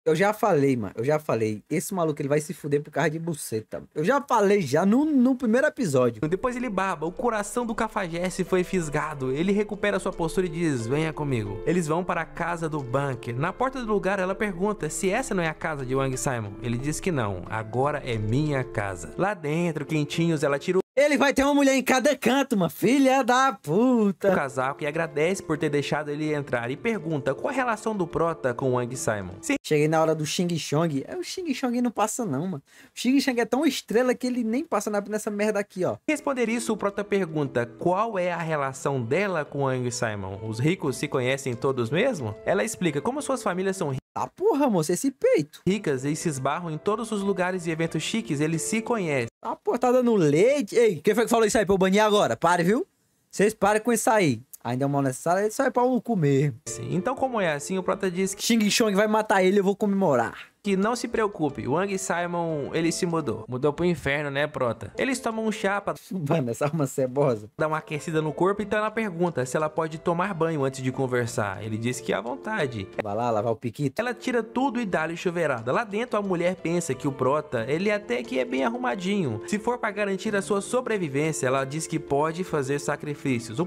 eu já falei, mano. Eu já falei. Esse maluco, ele vai se fuder por causa de buceta. Eu já falei já no, no primeiro episódio. Depois ele barba. O coração do Cafajeste foi fisgado. Ele recupera sua postura e diz, venha comigo. Eles vão para a casa do bunker. Na porta do lugar, ela pergunta se essa não é a casa de Wang Simon. Ele diz que não. Agora é minha casa. Lá dentro, quentinhos, ela tira ele vai ter uma mulher em cada canto, uma filha da puta. O casaco e agradece por ter deixado ele entrar e pergunta qual a relação do Prota com o Wang Simon. Sim. Cheguei na hora do Xing Chong. É, o Xing Chong não passa não, mano. O Xing Chong é tão estrela que ele nem passa nessa merda aqui, ó. Responder isso, o Prota pergunta qual é a relação dela com o Wang Simon. Os ricos se conhecem todos mesmo? Ela explica como suas famílias são ricas. Tá ah, porra, moço, esse peito. Ricas, eles se esbarram em todos os lugares e eventos chiques, eles se conhecem. Tá ah, porra, tá dando leite. Ei, quem foi que falou isso aí pra eu banir agora? Pare, viu? Vocês parem com isso aí. Ainda é mal necessário, isso aí é pra eu comer. Sim, então como é assim, o Prota diz que... Xing Xong vai matar ele, eu vou comemorar que não se preocupe, Wang Simon, ele se mudou. Mudou pro inferno, né, prota? Eles tomam um chá pra... Mano, essa arma cebosa. Dá uma aquecida no corpo, então tá ela pergunta se ela pode tomar banho antes de conversar. Ele diz que é à vontade. Vai lá, lavar o piquito. Ela tira tudo e dá-lhe chuveirada. Lá dentro, a mulher pensa que o prota, ele até que é bem arrumadinho. Se for pra garantir a sua sobrevivência, ela diz que pode fazer sacrifícios.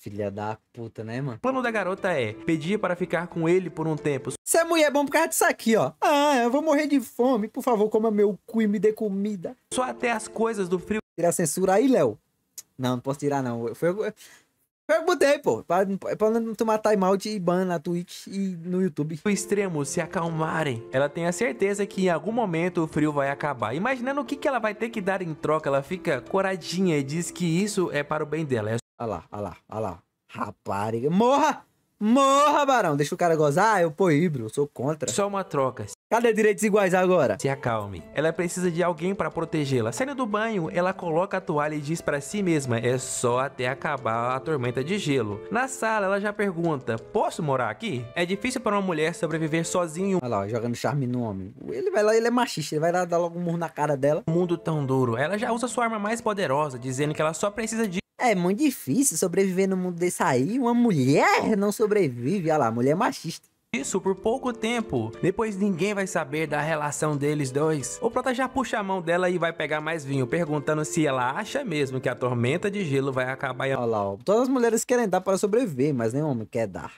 Filha da puta, né, mano? O plano da garota é pedir para ficar com ele por um tempo. Se a mulher é bom por causa disso aqui, ó. Ah, eu vou morrer de fome. Por favor, coma meu cu e me dê comida. Só até as coisas do frio. Tirar censura aí, Léo. Não, não posso tirar, não. Foi eu, eu botei, pô. É pra, não tomar timeout e ban na Twitch e no YouTube. O extremo se acalmarem. Ela tem a certeza que em algum momento o frio vai acabar. Imaginando o que, que ela vai ter que dar em troca, ela fica coradinha e diz que isso é para o bem dela. É Olha lá, olha lá, olha lá. Rapariga. Morra! Morra, barão! Deixa o cara gozar, eu proíbo, eu sou contra. Só uma troca. Cadê direitos iguais agora? Se acalme. Ela precisa de alguém para protegê-la. Saindo do banho, ela coloca a toalha e diz para si mesma: é só até acabar a tormenta de gelo. Na sala, ela já pergunta: posso morar aqui? É difícil para uma mulher sobreviver sozinha. Olha lá, jogando charme no homem. Ele vai lá, ele é machista, ele vai lá dar logo um murro na cara dela. mundo tão duro. Ela já usa sua arma mais poderosa, dizendo que ela só precisa de é muito difícil sobreviver no mundo desse aí. Uma mulher não sobrevive. Olha lá, mulher é machista. Isso por pouco tempo, depois ninguém vai saber da relação deles dois. O Prota já puxa a mão dela e vai pegar mais vinho, perguntando se ela acha mesmo que a tormenta de gelo vai acabar. Olha lá, ó. todas as mulheres querem dar para sobreviver, mas nenhum homem quer dar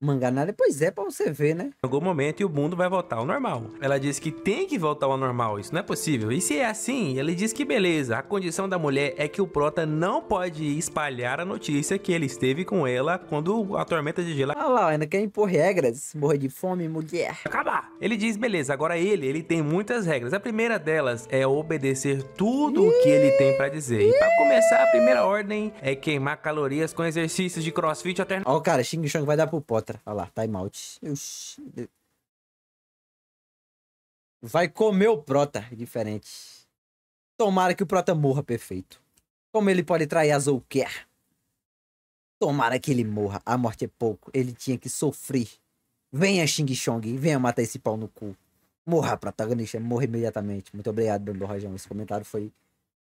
mangá nada, é, pois é, pra você ver, né? Em algum momento o mundo vai voltar ao normal. Ela diz que tem que voltar ao normal, isso não é possível. E se é assim, ele diz que beleza, a condição da mulher é que o prota não pode espalhar a notícia que ele esteve com ela quando a tormenta de gelo... Ah lá, ainda quer impor regras, morrer de fome, mulher. Acabar. Ele diz, beleza, agora ele, ele tem muitas regras. A primeira delas é obedecer tudo o que ele tem para dizer. E pra começar, a primeira ordem é queimar calorias com exercícios de crossfit até... Ó, oh, cara, Xing Chong vai dar pro pote outra. Olha lá, timeout. Vai comer o Prota, diferente. Tomara que o Prota morra perfeito. Como ele pode trair a Zouker? Tomara que ele morra. A morte é pouco. Ele tinha que sofrer. Venha, Xing Chong. Venha matar esse pau no cu. Morra, protagonista. Morra imediatamente. Muito obrigado, Bruno Rajão. Esse comentário foi,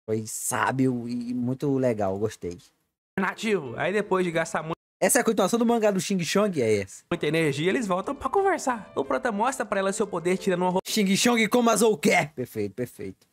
foi sábio e muito legal. Gostei. Nativo, aí depois de gastar muito. Essa é a continuação do mangá do Xing Chong, é essa. Muita energia, eles voltam pra conversar. O prota mostra pra ela seu poder tirando uma roupa... Xing Chong como a quer. Perfeito, perfeito.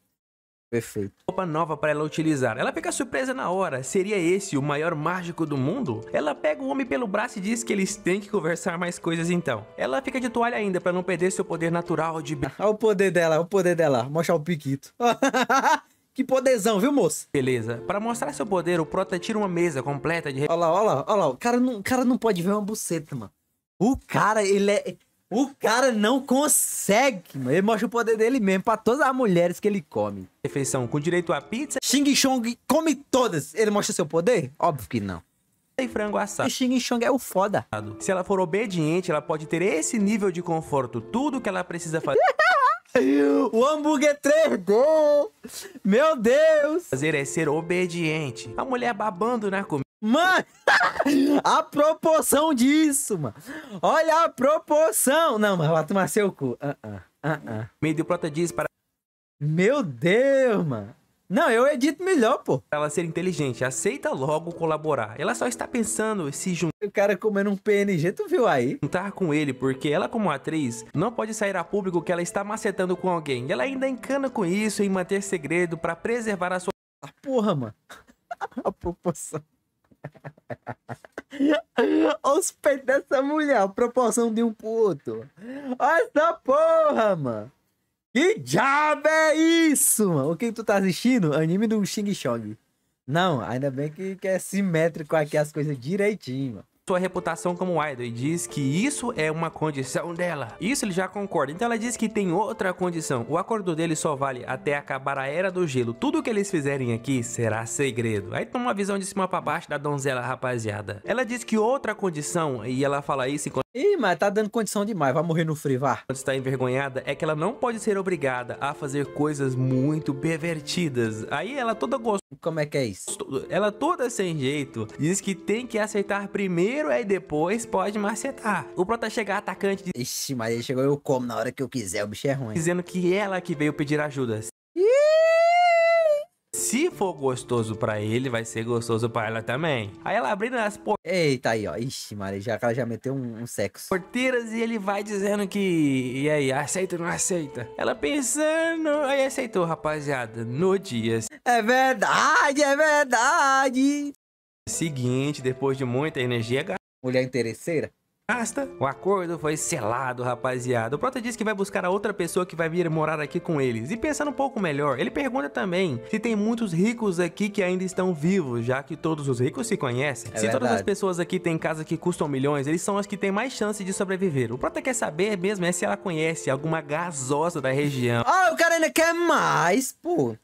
Perfeito. Roupa nova para ela utilizar. Ela fica surpresa na hora. Seria esse o maior mágico do mundo? Ela pega o homem pelo braço e diz que eles têm que conversar mais coisas então. Ela fica de toalha ainda para não perder seu poder natural de... Olha o poder dela, olha o poder dela. mostrar o piquito. Que poderzão, viu, moço? Beleza. Para mostrar seu poder, o Prota tira uma mesa completa de... Olha lá, olha lá, olha lá. O cara não, o cara não pode ver uma buceta, mano. O cara, ele é... O cara não consegue, mano. Ele mostra o poder dele mesmo pra todas as mulheres que ele come. Refeição com direito à pizza. Xing Chong come todas. Ele mostra seu poder? Óbvio que não. E frango assado. E Xing Chong é o foda. Se ela for obediente, ela pode ter esse nível de conforto. Tudo que ela precisa fazer... O hambúrguer 3 é gol! Meu Deus! Fazer é ser obediente. A mulher babando na comida. Mano, a proporção disso, mano. Olha a proporção. Não, mano, vai tomar seu cu. Uh -uh, uh -uh. Meio de prota diz para... Meu Deus, mano. Não, eu edito melhor, pô. Ela ser inteligente, aceita logo colaborar. Ela só está pensando se juntar. O cara comendo um PNG, tu viu aí? Juntar com ele, porque ela como atriz não pode sair a público que ela está macetando com alguém. Ela ainda encana com isso em manter segredo para preservar a sua... Ah, porra, mano. a proporção. Os peitos dessa mulher, a proporção de um puto. Olha essa porra, mano. Que diabo é isso, mano? O que tu tá assistindo? Anime do Xing Shong? Não, ainda bem que, que é simétrico aqui as coisas direitinho, mano sua reputação como idol e diz que isso é uma condição dela. Isso ele já concorda, então ela diz que tem outra condição. O acordo dele só vale até acabar a Era do Gelo. Tudo que eles fizerem aqui será segredo. Aí toma uma visão de cima pra baixo da donzela rapaziada. Ela diz que outra condição, e ela fala isso enquanto Ih, mas tá dando condição demais, vai morrer no frio, vá. Quando está envergonhada é que ela não pode ser obrigada a fazer coisas muito pervertidas. Aí ela toda gostosa. Como é que é isso? Ela toda sem jeito diz que tem que aceitar primeiro, aí depois pode macetar. O prota chegar atacante diz... Ixi, mas ele chegou eu como na hora que eu quiser, o bicho é ruim. Dizendo que ela que veio pedir ajuda. Ih! Se for gostoso para ele, vai ser gostoso para ela também. Aí ela abrindo as portas. Eita aí, ó. Ixi, Maria, já, ela já meteu um, um, sexo. Porteiras e ele vai dizendo que. E aí, aceita ou não aceita? Ela pensando. Aí aceitou, rapaziada, no dia. É verdade, é verdade. Seguinte, depois de muita energia. Mulher interesseira? Asta, o acordo foi selado, rapaziada. O Prota diz que vai buscar a outra pessoa que vai vir morar aqui com eles. E pensando um pouco melhor, ele pergunta também se tem muitos ricos aqui que ainda estão vivos, já que todos os ricos se conhecem. É se verdade. todas as pessoas aqui têm casa que custam milhões, eles são as que têm mais chance de sobreviver. O Prota quer saber mesmo é se ela conhece alguma gasosa da região. Ah, oh, o cara ainda quer mais, pô.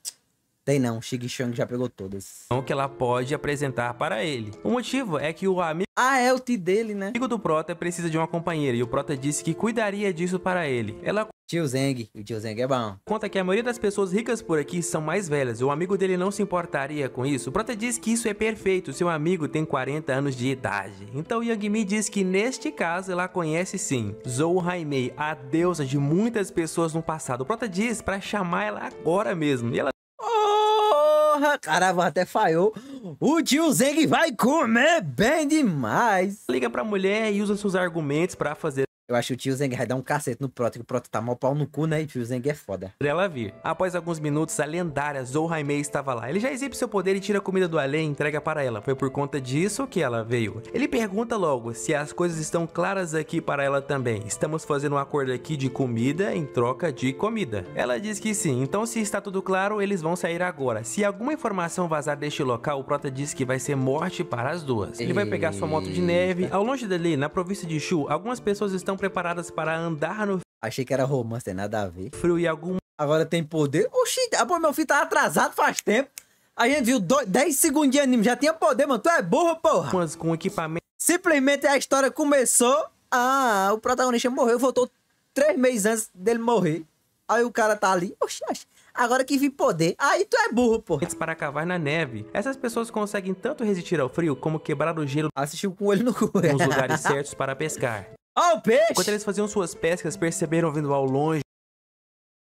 Tem não, Shig Shang já pegou todas. O que ela pode apresentar para ele. O motivo é que o amigo... Ah, é o T dele, né? O amigo do Prota precisa de uma companheira e o Prota disse que cuidaria disso para ele. Ela... Tio Zeng, o tio Zeng é bom. Conta que a maioria das pessoas ricas por aqui são mais velhas, o amigo dele não se importaria com isso. O Prota diz que isso é perfeito, seu amigo tem 40 anos de idade. Então Yang Mi diz que neste caso ela conhece sim. Zou Haimei, a deusa de muitas pessoas no passado. O Prota diz para chamar ela agora mesmo. E ela Porra! Caramba, até falhou. O tio Zeng vai comer bem demais. Liga pra mulher e usa seus argumentos para fazer eu acho que o Tio Zeng vai dar um cacete no Proto, que o Proto tá mal pau no cu, né? E o Tio Zeng é foda. Ela vir. Após alguns minutos, a lendária Zohaimei estava lá. Ele já exibe seu poder e tira a comida do além e entrega para ela. Foi por conta disso que ela veio. Ele pergunta logo se as coisas estão claras aqui para ela também. Estamos fazendo um acordo aqui de comida em troca de comida. Ela diz que sim. Então, se está tudo claro, eles vão sair agora. Se alguma informação vazar deste local, o Prota diz que vai ser morte para as duas. Ele vai pegar sua moto de neve. Ao longe dali, na província de Shu, algumas pessoas estão estão preparadas para andar no Achei que era romance, tem nada a ver. Frio e algum. Agora tem poder. Oxi, ah, pô, meu filho tá atrasado faz tempo. A gente viu 10 segundos de anime, já tinha poder, mano. Tu é burro, porra. Mas com equipamento. Simplesmente a história começou. Ah, o protagonista morreu, voltou três meses antes dele morrer. Aí o cara tá ali. Oxi, oxi agora que vi poder. Aí tu é burro, pô. Para cavar na neve. Essas pessoas conseguem tanto resistir ao frio como quebrar o gelo. Assistiu com o olho no cu. nos lugares certos para pescar. Ó o peixe! Enquanto eles faziam suas pescas, perceberam vindo ao longe.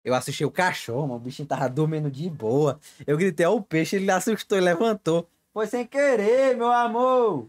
Eu assustei o cachorro, mano. O bichinho tava dormindo de boa. Eu gritei, ó o peixe, ele assustou e levantou. Foi sem querer, meu amor!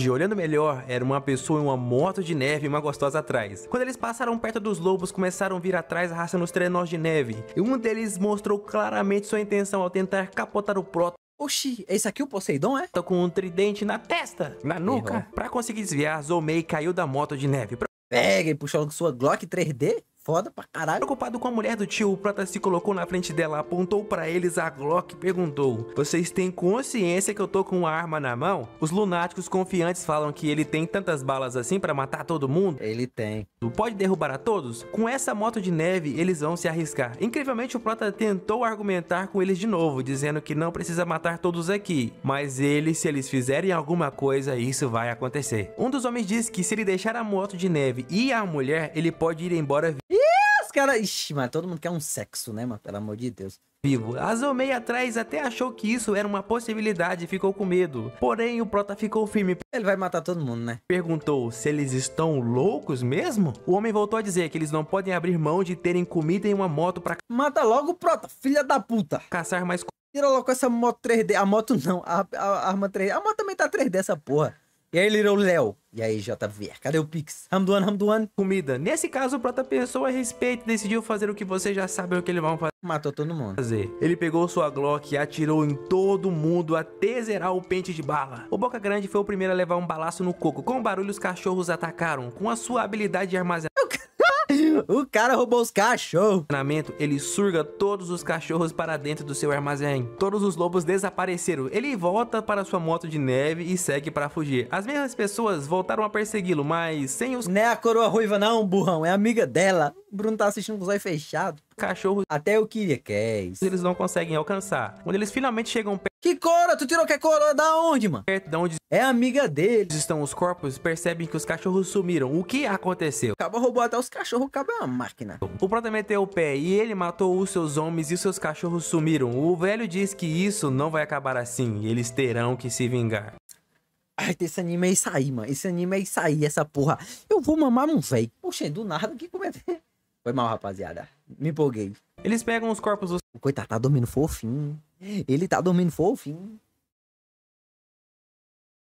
De olhando melhor, era uma pessoa em uma moto de neve e uma gostosa atrás. Quando eles passaram perto dos lobos, começaram a vir atrás arrastando os trenós de neve. E um deles mostrou claramente sua intenção ao tentar capotar o próton. Oxi, esse aqui é o Poseidon é? Tô com um tridente na testa, na nuca. Errou. Pra conseguir desviar, Zomei caiu da moto de neve. Pega e puxa puxou sua Glock 3D? foda pra caralho. Preocupado com a mulher do tio, o prota se colocou na frente dela, apontou para eles a Glock e perguntou: Vocês têm consciência que eu tô com uma arma na mão? Os lunáticos confiantes falam que ele tem tantas balas assim para matar todo mundo? Ele tem. Pode derrubar a todos? Com essa moto de neve, eles vão se arriscar. Incrivelmente, o prota tentou argumentar com eles de novo, dizendo que não precisa matar todos aqui. Mas ele, se eles fizerem alguma coisa, isso vai acontecer. Um dos homens diz que se ele deixar a moto de neve e a mulher, ele pode ir embora caras. Ixi, mas todo mundo quer um sexo, né, mano? Pelo amor de Deus vivo. Zomei atrás até achou que isso era uma possibilidade e ficou com medo. Porém, o prota ficou firme. Ele vai matar todo mundo, né? Perguntou se eles estão loucos mesmo? O homem voltou a dizer que eles não podem abrir mão de terem comida em uma moto pra... Mata logo o prota, filha da puta! Caçar mais... Tira logo essa moto 3D. A moto não, a, a, a arma 3D. A moto também tá 3D, essa porra. E aí, Little Léo? E aí, JVR? Cadê o Pix? Ramduan, Ramduan. Comida. Nesse caso, o Prota pensou a respeito e decidiu fazer o que você já sabe o que ele vai fazer. Matou todo mundo. Fazer. Ele pegou sua Glock e atirou em todo mundo até zerar o pente de bala. O Boca Grande foi o primeiro a levar um balaço no coco. Com barulho, os cachorros atacaram. Com a sua habilidade de armazenar... O cara roubou os cachorros. Ele surga todos os cachorros para dentro do seu armazém. Todos os lobos desapareceram. Ele volta para sua moto de neve e segue para fugir. As mesmas pessoas voltaram a persegui-lo, mas sem os... Não é a coroa ruiva não, burrão. É amiga dela. O Bruno tá assistindo com os olhos fechados. Cachorro... Até eu queria que é isso. Eles não conseguem alcançar. Quando eles finalmente chegam perto... Que cora? Tu tirou que cora da onde, mano? Perto é, onde é amiga deles. Estão os corpos percebem que os cachorros sumiram. O que aconteceu? Acaba roubou até os cachorros, o cabo é uma máquina. O prota meteu o pé e ele matou os seus homens e os seus cachorros sumiram. O velho diz que isso não vai acabar assim. Eles terão que se vingar. Ai, esse anime é isso aí, mano. Esse anime é isso aí, essa porra. Eu vou mamar um velho. Poxa, do nada, que comer? É foi mal, rapaziada. Me empolguei. Eles pegam os corpos dos. O coitado tá dormindo fofinho. Ele tá dormindo fofinho.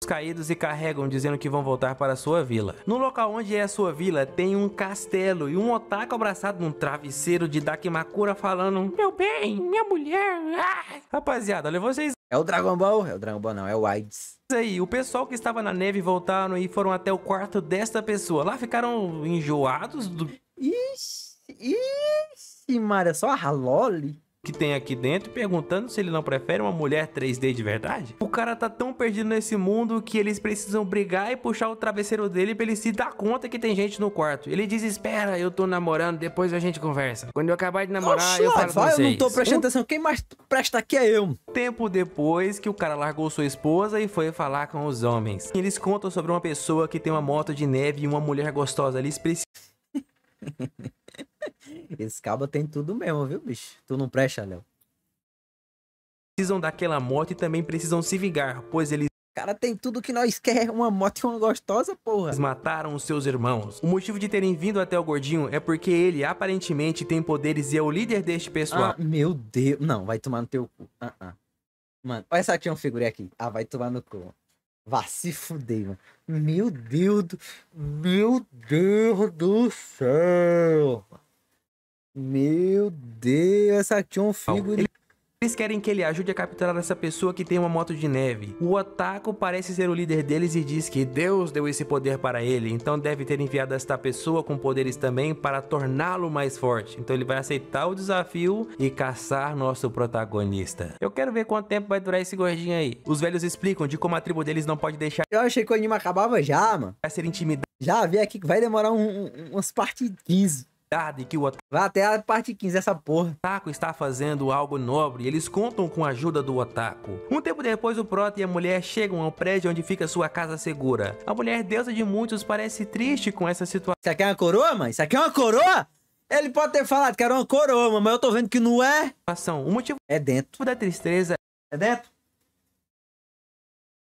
Os caídos e carregam dizendo que vão voltar para sua vila. No local onde é a sua vila tem um castelo e um otaku abraçado num travesseiro de Dakimakura falando Meu bem, minha mulher. Ah! Rapaziada, olha vocês. É o Dragon Ball? É o Dragon Ball não, é o AIDS. Isso aí, o pessoal que estava na neve voltaram e foram até o quarto desta pessoa. Lá ficaram enjoados do... Ixi. Ixi, Maria, só a Loli? que tem aqui dentro perguntando se ele não prefere uma mulher 3D de verdade? O cara tá tão perdido nesse mundo que eles precisam brigar e puxar o travesseiro dele pra ele se dar conta que tem gente no quarto. Ele diz, espera, eu tô namorando, depois a gente conversa. Quando eu acabar de namorar, Oxe, eu falo vai, Eu não tô prestando atenção, quem mais presta aqui é eu. Tempo depois que o cara largou sua esposa e foi falar com os homens. Eles contam sobre uma pessoa que tem uma moto de neve e uma mulher gostosa. Eles precisam... Esse cabo tem tudo mesmo, viu, bicho? Tu não presta, Léo. Precisam daquela moto e também precisam se vingar, pois eles cara tem tudo que nós quer, uma moto e uma gostosa, porra. Eles mataram os seus irmãos. O motivo de terem vindo até o gordinho é porque ele aparentemente tem poderes e é o líder deste pessoal. Ah, meu Deus. Não, vai tomar no teu cu. Ah, ah. Mano, olha essa tinha um figurinha aqui. Ah, vai tomar no cu. Vá se fuder, mano. Meu Deus do... Meu Deus do céu. Meu Deus, essa um figurino. Eles querem que ele ajude a capturar essa pessoa que tem uma moto de neve. O Otaku parece ser o líder deles e diz que Deus deu esse poder para ele, então deve ter enviado esta pessoa com poderes também para torná-lo mais forte. Então ele vai aceitar o desafio e caçar nosso protagonista. Eu quero ver quanto tempo vai durar esse gordinho aí. Os velhos explicam de como a tribo deles não pode deixar... Eu achei que o anime acabava já, mano. Vai ser intimidado. Já vi aqui que vai demorar um, um, umas partes 15 verdade que o até a parte 15 essa porra, o Otaku está fazendo algo nobre, eles contam com a ajuda do Otaku. Um tempo depois, o Prota e a mulher chegam ao prédio onde fica sua casa segura. A mulher deusa de muitos parece triste com essa situação. Isso aqui é uma coroa, mãe? Isso aqui é uma coroa? Ele pode ter falado que era uma coroa, mas eu tô vendo que não é. O motivo é dentro da tristeza. É dentro?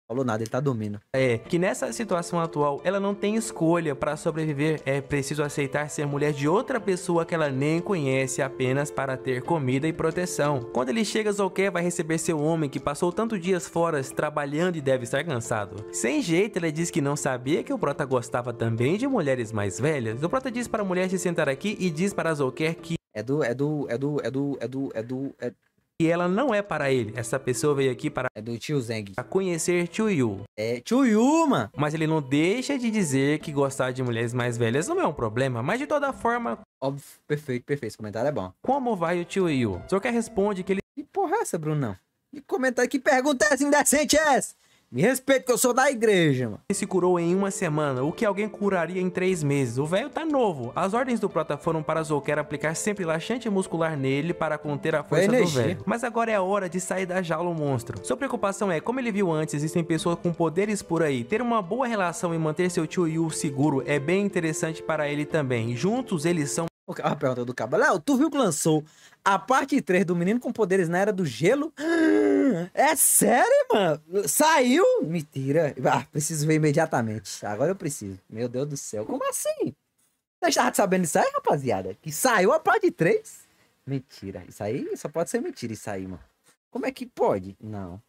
falou nada, ele tá dormindo. É, que nessa situação atual, ela não tem escolha para sobreviver, é preciso aceitar ser mulher de outra pessoa que ela nem conhece apenas para ter comida e proteção. Quando ele chega, Zolker vai receber seu homem que passou tantos dias fora trabalhando e deve estar cansado. Sem jeito, ela diz que não sabia que o Prota gostava também de mulheres mais velhas. O Prota diz para a mulher se sentar aqui e diz para Zolker que é do, é do, é do, é do, é do, é do, é do e ela não é para ele. Essa pessoa veio aqui para... É do tio Zeng. Pra conhecer tio Yu. É, tio Yu, mano. Mas ele não deixa de dizer que gostar de mulheres mais velhas não é um problema. Mas de toda forma... Óbvio, perfeito, perfeito. Esse comentário é bom. Como vai o tio Yu? Só quer responde que ele... Que porra é essa, Brunão? Que comentário, que pergunta é essa indecente é essa? Me respeito que eu sou da igreja, mano. Ele se curou em uma semana, o que alguém curaria em três meses. O velho tá novo. As ordens do Prota foram para Zolker aplicar sempre laxante muscular nele para conter a força do velho. Mas agora é a hora de sair da jaula o monstro. Sua preocupação é, como ele viu antes, existem pessoas com poderes por aí. Ter uma boa relação e manter seu tio Yu seguro é bem interessante para ele também. Juntos eles são a pergunta do Cabaléu, é, tu viu que lançou a parte 3 do Menino com Poderes na Era do Gelo? É sério, mano? Saiu? Mentira. Ah, preciso ver imediatamente. Agora eu preciso. Meu Deus do céu. Como assim? Você estava tá sabendo isso aí, rapaziada? Que saiu a parte 3? Mentira. Isso aí só pode ser mentira, isso aí, mano. Como é que pode? Não.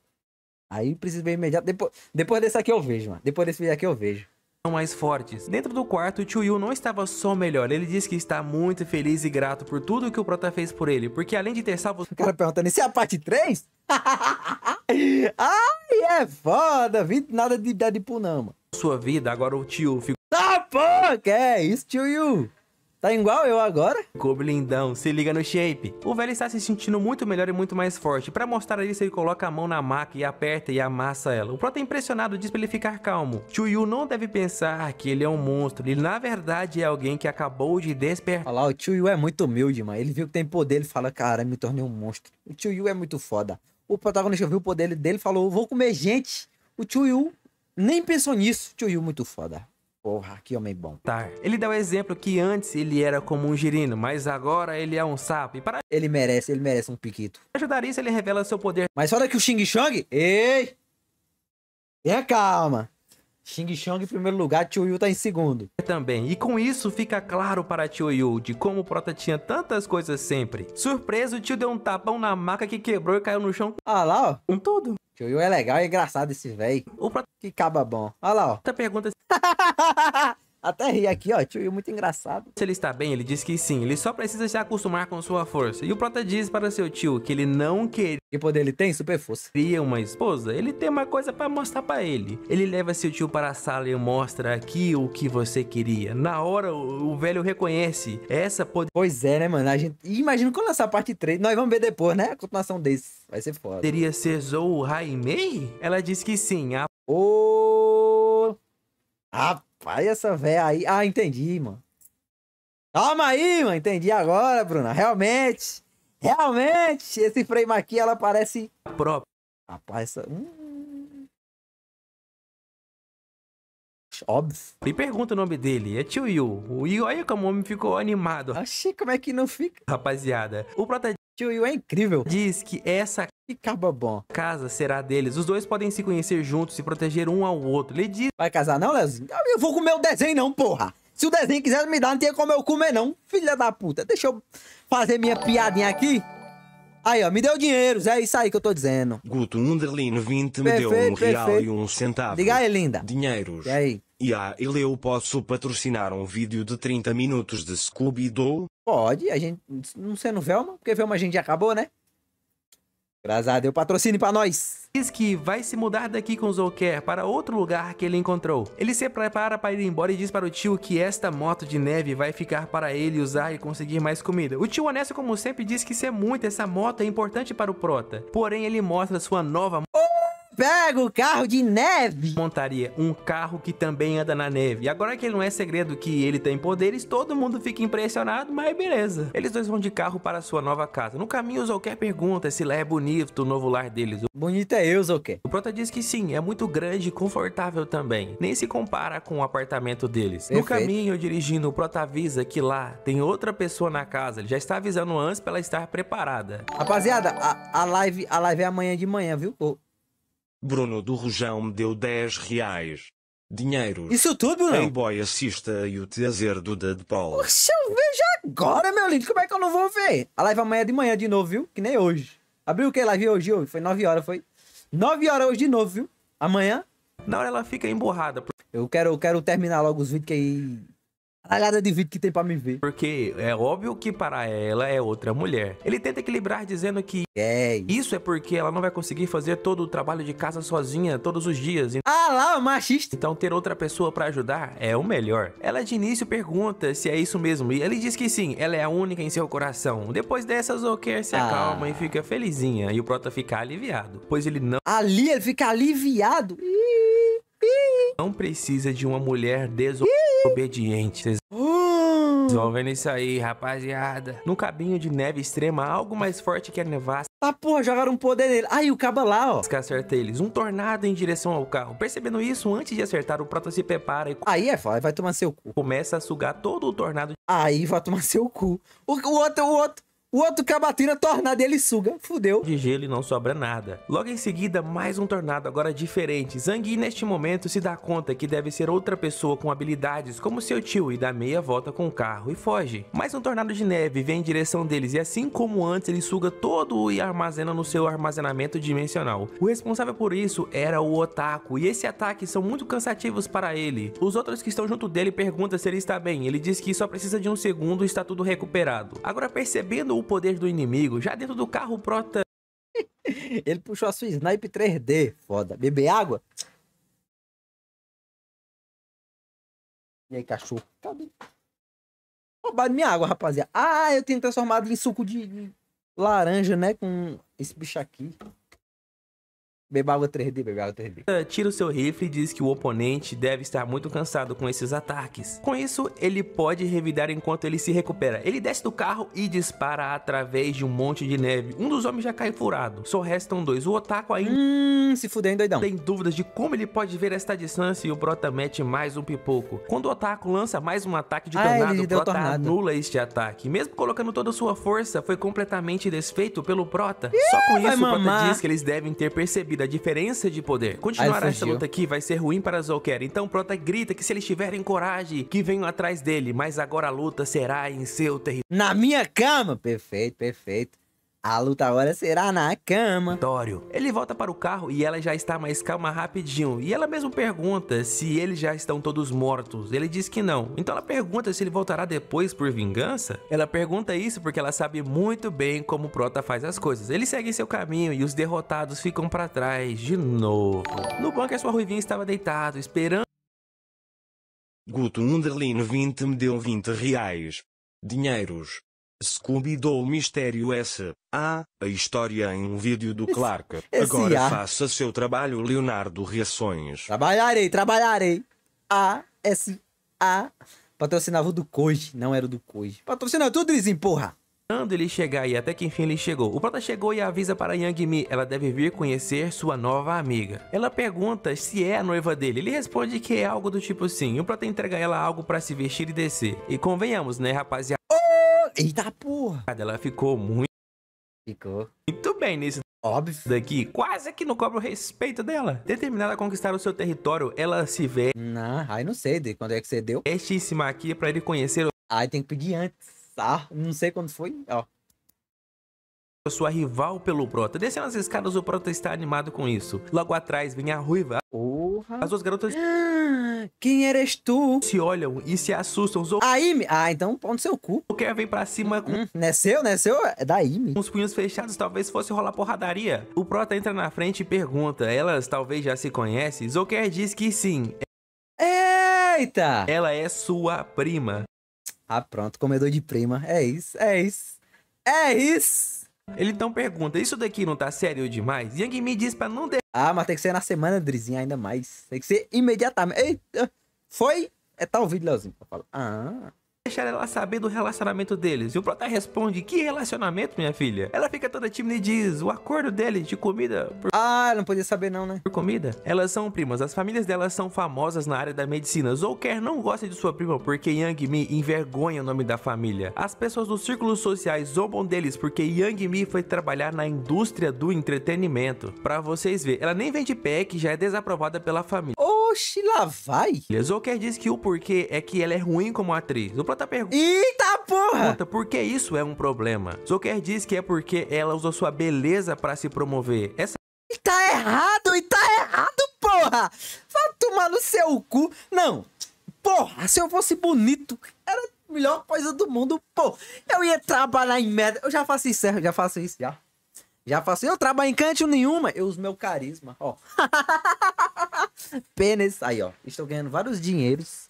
Aí preciso ver imediatamente. Depois, depois desse aqui eu vejo, mano. Depois desse vídeo aqui eu vejo mais fortes. Dentro do quarto, Tio Yu não estava só melhor, ele disse que está muito feliz e grato por tudo que o Prota fez por ele, porque além de ter salvo... O cara perguntando, isso é a parte 3? Ai, é foda, vi nada de Deadpool não, mano. Sua vida, agora o Tio ficou... Ah, pô, que é isso, Tio Yu? Tá igual eu agora? Kobe lindão, se liga no shape. O velho está se sentindo muito melhor e muito mais forte. Para mostrar isso, ele coloca a mão na maca e aperta e amassa ela. O prota é impressionado diz para ele ficar calmo. Chuyu não deve pensar que ele é um monstro. Ele na verdade é alguém que acabou de despertar. Olha lá, o Chuyu é muito humilde, mano. Ele viu que tem poder, ele fala, cara, me tornei um monstro. O Chuyu é muito foda. O protagonista viu o poder dele, e falou, vou comer gente. O Chuyu nem pensou nisso. Chuyu é muito foda. Porra, que homem bom. Tá. Ele dá o exemplo que antes ele era como um girino, mas agora ele é um sapo. E para... Ele merece, ele merece um piquito. Ajudaria se ele revela seu poder. Mas olha que o Xing Shang... Ei! Tenha calma. Xing Chong em primeiro lugar, Tio Yu tá em segundo. Também, e com isso fica claro para Tio Yu de como o Prota tinha tantas coisas sempre. Surpreso, o tio deu um tapão na maca que quebrou e caiu no chão. Ah lá, ó. Um todo. Tio Yu é legal, é engraçado esse velho. O Prota... Que caba bom. Ah lá, ó. Tá pergunta... Até ri aqui, ó. Tio Will muito engraçado. Se ele está bem, ele diz que sim. Ele só precisa se acostumar com sua força. E o Prota diz para seu tio que ele não queria... Que poder ele tem? Super força. Queria uma esposa? Ele tem uma coisa para mostrar para ele. Ele leva seu tio para a sala e mostra aqui o que você queria. Na hora, o, o velho reconhece. Essa poder... Pois é, né, mano? A gente... Imagina quando essa parte 3. Nós vamos ver depois, né? A continuação desse. Vai ser foda. Teria ser Zou Raimei? Ela diz que sim. A... O... A rapaz, essa véia aí. Ah, entendi, mano. Calma aí, mano. Entendi agora, Bruna. Realmente. Realmente. Esse frame aqui, ela parece. Próprio. Rapaz, essa. Hum... Óbvio. E pergunta o nome dele, é tio Yu. O Yu olha como o homem ficou animado. Achei como é que não fica. Rapaziada, o protagonista. Tio Will é incrível. Diz que essa que bom. Casa será deles. Os dois podem se conhecer juntos e proteger um ao outro. Ele diz... Vai casar não, Leozinho? Ah, eu vou comer o desenho não, porra. Se o desenho quiser me dar, não tinha como eu comer não. Filha da puta. Deixa eu fazer minha piadinha aqui. Aí, ó, me deu dinheiro, é isso aí que eu tô dizendo. Guto Underlino 20 me deu um perfeito. real e um centavo. Diga aí, linda. Dinheiros. E aí? E ah, ele eu posso patrocinar um vídeo de 30 minutos de Scooby-Doo? Pode, a gente, não sendo Velma, porque Velma a gente já acabou, né? Grazado, a Deus, patrocine pra nós! Diz que vai se mudar daqui com o Zouker para outro lugar que ele encontrou. Ele se prepara para ir embora e diz para o tio que esta moto de neve vai ficar para ele usar e conseguir mais comida. O tio honesto, como sempre, diz que isso é muito, essa moto é importante para o Prota. Porém, ele mostra sua nova... Oh! pega o carro de neve. Montaria um carro que também anda na neve. E agora que ele não é segredo que ele tem poderes, todo mundo fica impressionado, mas beleza. Eles dois vão de carro para sua nova casa. No caminho, Zolker pergunta se lá é bonito o novo lar deles. Bonito é eu, Zolker. O Prota diz que sim, é muito grande e confortável também. Nem se compara com o apartamento deles. Perfeito. No caminho, dirigindo, o Prota avisa que lá tem outra pessoa na casa. Ele já está avisando antes para ela estar preparada. Rapaziada, a, a, live, a live é amanhã de manhã, viu? O, Bruno do Rojão me deu 10 reais. Dinheiro. Isso tudo, Bruno? Ei, boy, assista e o teaser do Deadpool. Oxe, eu vejo agora, meu lindo. Como é que eu não vou ver? A live amanhã é de manhã de novo, viu? Que nem hoje. Abriu o que live hoje, hoje? Foi 9 horas, foi? 9 horas hoje de novo, viu? Amanhã. Na hora ela fica emburrada. Eu quero, eu quero terminar logo os vídeos que aí caralhada de vídeo que tem pra me ver. Porque é óbvio que para ela é outra mulher. Ele tenta equilibrar dizendo que é. isso é porque ela não vai conseguir fazer todo o trabalho de casa sozinha todos os dias. Ah lá, é machista. Então ter outra pessoa para ajudar é o melhor. Ela de início pergunta se é isso mesmo e ele diz que sim, ela é a única em seu coração. Depois dessa, Zoker se ah. acalma e ah. fica felizinha e o Prota fica aliviado, pois ele não... Ali ele fica aliviado? Ih não precisa de uma mulher desobediente. Vocês vão hum. vendo isso aí, rapaziada. No cabinho de neve extrema, algo mais forte que a nevasca. Ah, porra, jogaram um poder nele. Aí o caba lá, ó. Que acerta eles. Um tornado em direção ao carro. Percebendo isso, antes de acertar, o Proto se prepara e... Aí é foda, vai tomar seu cu. Começa a sugar todo o tornado. Aí vai tomar seu cu. O, o outro, o outro. O outro cabatina tira tornado ele suga. Fudeu. De gelo e não sobra nada. Logo em seguida, mais um tornado, agora diferente. Zangui, neste momento, se dá conta que deve ser outra pessoa com habilidades, como seu tio, e dá meia volta com o carro e foge. Mais um tornado de neve vem em direção deles e assim como antes, ele suga todo e armazena no seu armazenamento dimensional. O responsável por isso era o Otaku, e esse ataque são muito cansativos para ele. Os outros que estão junto dele perguntam se ele está bem. Ele diz que só precisa de um segundo e está tudo recuperado. Agora, percebendo o poder do inimigo. Já dentro do carro, prota. Ele puxou a sua snipe 3D, foda. Beber água? E aí, cachorro? Cadê? Roubado minha água, rapaziada. Ah, eu tenho transformado em suco de laranja, né? Com esse bicho aqui. Beba água 3D, beba água 3D. Tira o seu rifle e diz que o oponente deve estar muito cansado com esses ataques. Com isso, ele pode revidar enquanto ele se recupera. Ele desce do carro e dispara através de um monte de neve. Um dos homens já cai furado. Só restam dois. O Otaku ainda... Hum, se fuder, hein, doidão. Tem dúvidas de como ele pode ver esta distância e o Prota mete mais um pipoco. Quando o Otaku lança mais um ataque de ah, tornado, o Prota tornado. anula este ataque. Mesmo colocando toda a sua força, foi completamente desfeito pelo Prota. Yeah, Só com isso, o Prota diz que eles devem ter percebido da diferença de poder. Continuar essa luta aqui vai ser ruim para Zolker, então Prota grita que se eles tiverem coragem, que venham atrás dele, mas agora a luta será em seu território. Na minha cama! Perfeito, perfeito. A luta agora será na cama. Dório, ele volta para o carro e ela já está mais calma rapidinho. E ela mesmo pergunta se eles já estão todos mortos. Ele diz que não. Então ela pergunta se ele voltará depois por vingança. Ela pergunta isso porque ela sabe muito bem como o Prota faz as coisas. Ele segue seu caminho e os derrotados ficam para trás de novo. No banco a sua ruivinha estava deitado, esperando. Guto Underline 20 me deu 20 reais. Dinheiros. Scooby-Doo Mistério S. A. Ah, a história em um vídeo do Clark. Esse, Agora faça seu trabalho, Leonardo Reações. Trabalharei, trabalharei. A. S. A. Patrocinava o do Koji, não era o do Koji. Patrocinava tudo, eles porra! Quando ele chegar e até que enfim ele chegou. O prota chegou e avisa para Yang Mi, ela deve vir conhecer sua nova amiga. Ela pergunta se é a noiva dele. Ele responde que é algo do tipo sim. O prota entrega ela algo para se vestir e descer. E convenhamos, né, rapaziada? Oh! eita porra. Ela ficou muito. Ficou. Muito bem nisso. Óbvio. Daqui, quase que não cobra o respeito dela. Determinada a conquistar o seu território, ela se vê. Não, aí não sei de quando é que você deu. Estíssima aqui pra ele conhecer. O... Aí tem que pedir antes. Ah, não sei quando foi, ó. Sua rival pelo Prota. Descendo as escadas, o Prota está animado com isso. Logo atrás vem a ruiva. Oh. Porra. As duas garotas. quem eres tu? Se olham e se assustam. Zou... A Ah, então pão no seu cu. O vem pra cima com. Hum, não é seu, não é seu? É da Amy. Com os punhos fechados, talvez fosse rolar porradaria. O Prota entra na frente e pergunta. Elas talvez já se conhecem? Zoker diz que sim. Eita! Ela é sua prima. Ah, pronto, comedor de prima. É isso, é isso. É isso! Ele então pergunta, isso daqui não tá sério demais? Yang me diz pra não ter... Ah, mas tem que ser na semana, Drizinho, ainda mais. Tem que ser imediatamente. Eita, foi... É tal tá vídeo, Leozinho, pra falar. Ah deixar ela saber do relacionamento deles. E o Prota responde: Que relacionamento, minha filha? Ela fica toda tímida e diz: O acordo dele de comida. Por... Ah, não podia saber, não, né? Por comida. Elas são primas. As famílias delas são famosas na área da medicina. Zouker não gosta de sua prima porque Yang Mi envergonha o nome da família. As pessoas dos círculos sociais zombam deles porque Yang Mi foi trabalhar na indústria do entretenimento. Pra vocês verem, ela nem vende pack, já é desaprovada pela família. Oxi, lá vai! Zouker diz que o porquê é que ela é ruim como atriz. O outra pergunta. Eita porra! por que isso é um problema? Zucker diz que é porque ela usou sua beleza para se promover. Essa... E tá errado, e tá errado, porra! Vai tomar no seu cu. Não, porra, se eu fosse bonito, era a melhor coisa do mundo, pô. Eu ia trabalhar em merda. Eu já faço isso, já faço isso, já. Já faço. Eu trabalho em canto nenhuma. Eu uso meu carisma, ó. Pênis. Aí, ó. Estou ganhando vários dinheiros.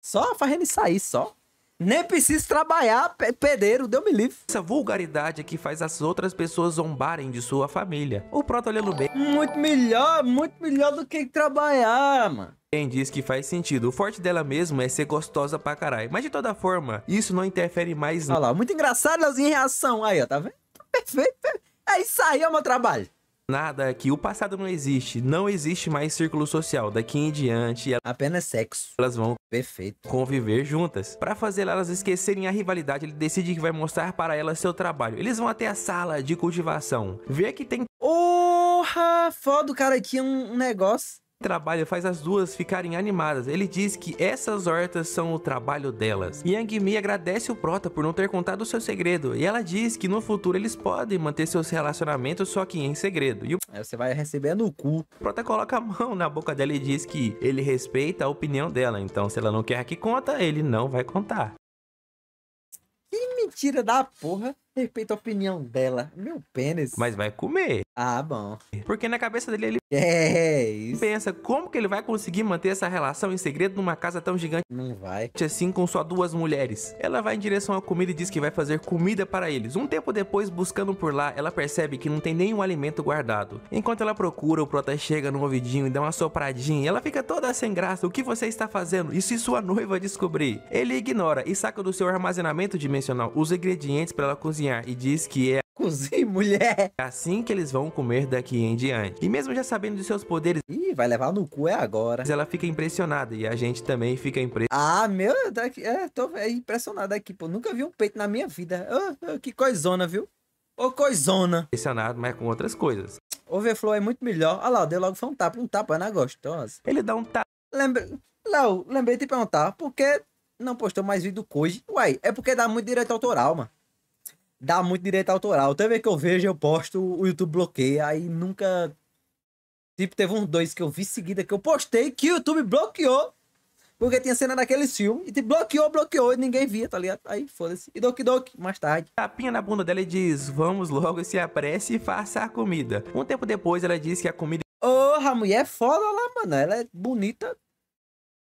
Só fazendo isso aí, só. Nem preciso trabalhar, pedreiro, deu me livre. Essa vulgaridade é que faz as outras pessoas zombarem de sua família. O Proto olhando bem. Muito melhor, muito melhor do que trabalhar, mano. Quem diz que faz sentido, o forte dela mesmo é ser gostosa pra caralho. Mas de toda forma, isso não interfere mais... Olha lá, muito engraçado, elas em reação. Aí, ó, tá vendo? Tá perfeito, perfeito. É. é isso aí, é o meu trabalho nada que o passado não existe, não existe mais círculo social. Daqui em diante, apenas sexo. Elas vão Perfeito. Conviver juntas. Para fazer elas esquecerem a rivalidade, ele decide que vai mostrar para elas seu trabalho. Eles vão até a sala de cultivação, ver que tem. Porra! Foda, o cara aqui é um negócio trabalho faz as duas ficarem animadas. Ele diz que essas hortas são o trabalho delas. Yang Mi agradece o Prota por não ter contado o seu segredo e ela diz que no futuro eles podem manter seus relacionamentos só que em segredo. E o... Aí é, você vai recebendo o cu. O Prota coloca a mão na boca dela e diz que ele respeita a opinião dela, então se ela não quer que conta, ele não vai contar. Que mentira da porra. Respeito a opinião dela. Meu pênis. Mas vai comer. Ah, bom. Porque na cabeça dele ele é, é isso. pensa como que ele vai conseguir manter essa relação em segredo numa casa tão gigante. Não vai. Assim com só duas mulheres. Ela vai em direção à comida e diz que vai fazer comida para eles. Um tempo depois, buscando por lá, ela percebe que não tem nenhum alimento guardado. Enquanto ela procura, o Prota chega no ouvidinho e dá uma sopradinha. Ela fica toda sem graça. O que você está fazendo? E se sua noiva descobrir? Ele ignora e saca do seu armazenamento dimensional os ingredientes para ela cozinhar e diz que é cozinha mulher! Assim que eles vão comer daqui em diante. E mesmo já sabendo de seus poderes... Ih, vai levar no cu é agora. Ela fica impressionada e a gente também fica impressionado. Ah, meu, tá é, tô é impressionado aqui, pô. Nunca vi um peito na minha vida. Oh, oh, que coisona, viu? Ô, oh, coisona! Impressionado, mas com outras coisas. Overflow é muito melhor. Olha lá, deu logo foi um tapa. Um tapa na gostosa. Ele dá um tapa. Lembra... Léo, lembrei de perguntar, por que não postou mais vídeo hoje? Uai, é porque dá muito direito autoral, mano dá muito direito autoral. Toda vez que eu vejo, eu posto, o YouTube bloqueia, aí nunca. Tipo, teve uns dois que eu vi seguida que eu postei que o YouTube bloqueou. Porque tinha cena daqueles filmes e te tipo, bloqueou, bloqueou e ninguém via, tá ligado? Aí foda-se. E Doki Doki, mais tarde. Tapinha na bunda dela e diz: Vamos logo, se apresse e faça a comida. Um tempo depois ela diz que a comida. Porra, a mulher é foda lá, mano. Ela é bonita,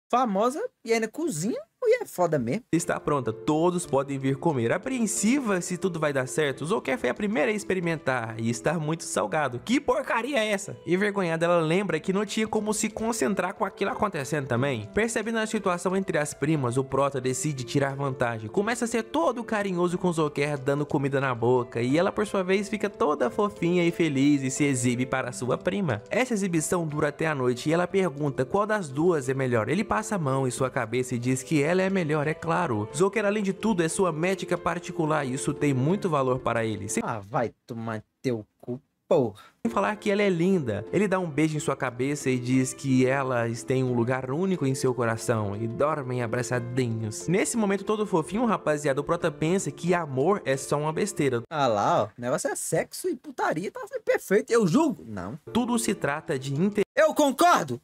famosa e ainda cozinha. E é foda mesmo. Está pronta, todos podem vir comer. Apreensiva se tudo vai dar certo. Zouker foi a primeira a experimentar e está muito salgado. Que porcaria é essa? Envergonhada, ela lembra que não tinha como se concentrar com aquilo acontecendo também. Percebendo a situação entre as primas, o Prota decide tirar vantagem. Começa a ser todo carinhoso com Zouker, dando comida na boca. E ela, por sua vez, fica toda fofinha e feliz e se exibe para sua prima. Essa exibição dura até a noite e ela pergunta qual das duas é melhor. Ele passa a mão em sua cabeça e diz que é ela é a melhor, é claro. Zucker, além de tudo, é sua médica particular e isso tem muito valor para ele. Sem... Ah, vai tomar teu cu, porra. Sem falar que ela é linda. Ele dá um beijo em sua cabeça e diz que elas têm um lugar único em seu coração e dormem abraçadinhos. Nesse momento todo fofinho, rapaziada, o Prota pensa que amor é só uma besteira. Ah lá, ó. O negócio é sexo e putaria, tá perfeito, eu julgo. Não. Tudo se trata de inter... Eu concordo!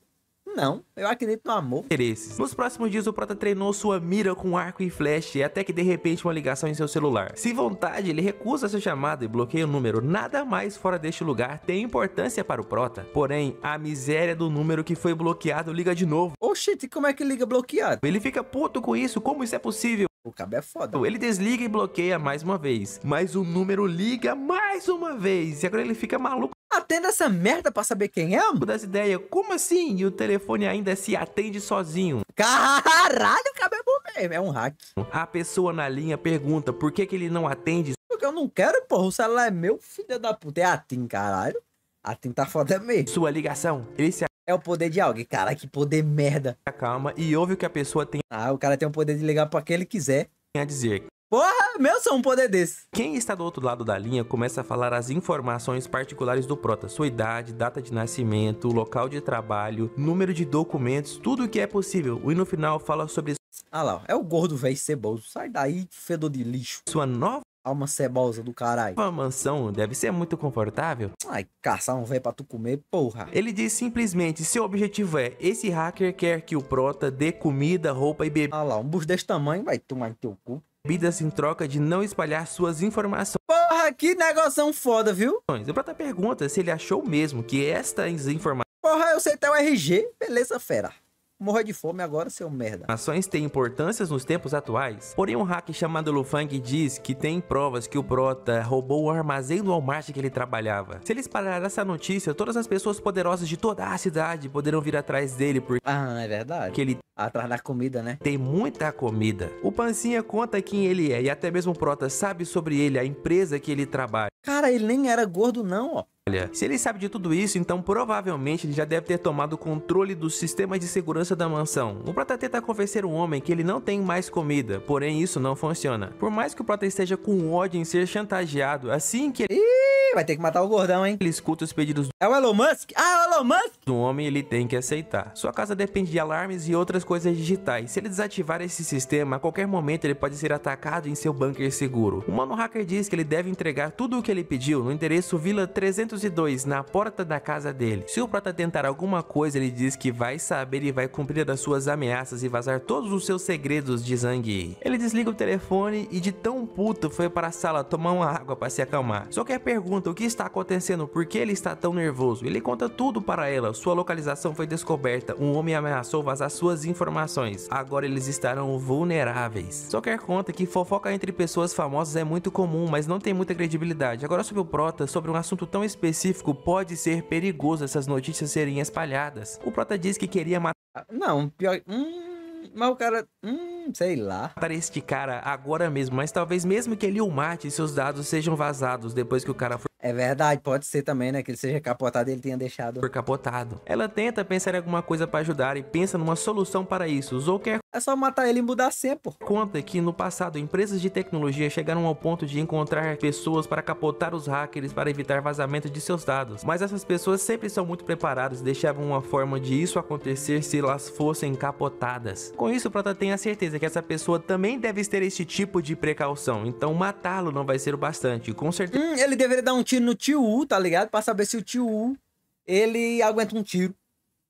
não. Eu acredito no amor. Interesses. Nos próximos dias, o Prota treinou sua mira com arco e flecha, até que de repente uma ligação em seu celular. Se vontade, ele recusa seu chamado e bloqueia o número. Nada mais fora deste lugar tem importância para o Prota. Porém, a miséria do número que foi bloqueado liga de novo. Oxente, como é que liga bloqueado? Ele fica puto com isso, como isso é possível? O cabo é foda. Então, ele né? desliga e bloqueia mais uma vez. Mas o número liga mais uma vez. E agora ele fica maluco. Atenda essa merda pra saber quem é? Mano? Das ideias. Como assim? E o telefone ainda se atende sozinho. Caralho, o é mesmo. É um hack. A pessoa na linha pergunta por que, que ele não atende. Porque eu não quero, porra. O celular é meu, filho da puta. É atim, caralho. A TIM tá foda mesmo. Sua ligação. Ele se é o poder de alguém. Cara, que poder merda. Calma e ouve o que a pessoa tem. Ah, o cara tem o poder de ligar pra quem ele quiser. Tem a dizer. Porra, meu são um poder desse. Quem está do outro lado da linha começa a falar as informações particulares do prota, sua idade, data de nascimento, local de trabalho, número de documentos, tudo o que é possível. E no final fala sobre Ah lá, é o gordo velho ceboso. Sai daí, fedor de lixo. sua nova Alma uma cebosa do caralho. Uma mansão deve ser muito confortável. Ai, caçar um velho pra tu comer, porra. Ele diz simplesmente, seu objetivo é, esse hacker quer que o prota dê comida, roupa e bebida. Ah lá, um bucho desse tamanho vai tomar no teu cu. Bebidas em troca de não espalhar suas informações. Porra, que negócio foda, viu? O prota pergunta se ele achou mesmo que estas informações... Porra, eu sei até o RG. Beleza, fera morrer de fome agora, seu merda. Ações têm importâncias nos tempos atuais, porém um hack chamado Lufang diz que tem provas que o Prota roubou o armazém do Walmart que ele trabalhava. Se ele espalhar essa notícia, todas as pessoas poderosas de toda a cidade poderão vir atrás dele porque... Ah, é verdade. Que ele... Atrás da comida, né? Tem muita comida. O Pancinha conta quem ele é e até mesmo o Prota sabe sobre ele, a empresa que ele trabalha. Cara, ele nem era gordo não, ó. Olha, se ele sabe de tudo isso, então provavelmente ele já deve ter tomado o controle dos sistemas de segurança da mansão. O Prota tenta tá convencer o homem que ele não tem mais comida, porém isso não funciona. Por mais que o Prota esteja com ódio em ser chantageado, assim que ele... Ih, vai ter que matar o gordão, hein? Ele escuta os pedidos... Do... É o Elon Musk? Ah, é o Elon Musk? Do homem ele tem que aceitar. Sua casa depende de alarmes e outras coisas digitais. Se ele desativar esse sistema, a qualquer momento ele pode ser atacado em seu bunker seguro. O Mano Hacker diz que ele deve entregar tudo o que ele pediu no endereço Vila 300 202, na porta da casa dele. Se o prota tentar alguma coisa, ele diz que vai saber e vai cumprir as suas ameaças e vazar todos os seus segredos de Yi. Ele desliga o telefone e de tão puto foi para a sala tomar uma água para se acalmar. Só que a pergunta o que está acontecendo, por que ele está tão nervoso? Ele conta tudo para ela, sua localização foi descoberta, um homem ameaçou vazar suas informações. Agora eles estarão vulneráveis. Só quer conta que fofoca entre pessoas famosas é muito comum, mas não tem muita credibilidade. Agora sobre o Prota, sobre um assunto tão específico específico, pode ser perigoso essas notícias serem espalhadas. O Prota diz que queria matar. Não, pior. Hum, mas o cara. Hum sei lá. Matar este cara agora mesmo, mas talvez mesmo que ele o mate, seus dados sejam vazados depois que o cara for. É verdade, pode ser também, né? Que ele seja capotado e ele tenha deixado. Por capotado. Ela tenta pensar em alguma coisa para ajudar e pensa numa solução para isso. Usou qualquer. É só matar ele e mudar a senha, pô. Conta que no passado empresas de tecnologia chegaram ao ponto de encontrar pessoas para capotar os hackers para evitar vazamento de seus dados. Mas essas pessoas sempre são muito preparadas e deixavam uma forma de isso acontecer se elas fossem capotadas. Com isso, o Prota tem a certeza que essa pessoa também deve ter esse tipo de precaução. Então matá-lo não vai ser o bastante, com certeza. Hum, ele deveria dar um tiro no tio U, tá ligado? Pra saber se o tio U ele aguenta um tiro.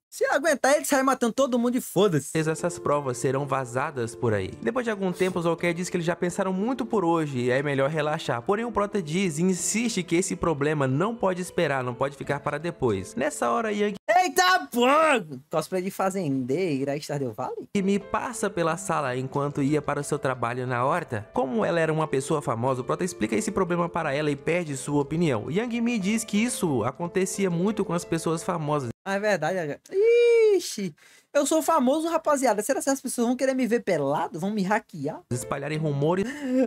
Se aguentar, ele sai matando todo mundo e foda-se. Essas provas serão vazadas por aí. Depois de algum tempo, Zolker diz que eles já pensaram muito por hoje e é melhor relaxar. Porém, o Prota diz e insiste que esse problema não pode esperar, não pode ficar para depois. Nessa hora, Yang Eita porra! Cosplay de fazendeira em Stardew Valley? Que me passa pela sala enquanto ia para o seu trabalho na horta. Como ela era uma pessoa famosa, o Prota explica esse problema para ela e pede sua opinião. Yang me diz que isso acontecia muito com as pessoas famosas. Ah, é verdade. Ixi, eu sou famoso, rapaziada. Será que as pessoas vão querer me ver pelado? Vão me hackear? Espalharem rumores.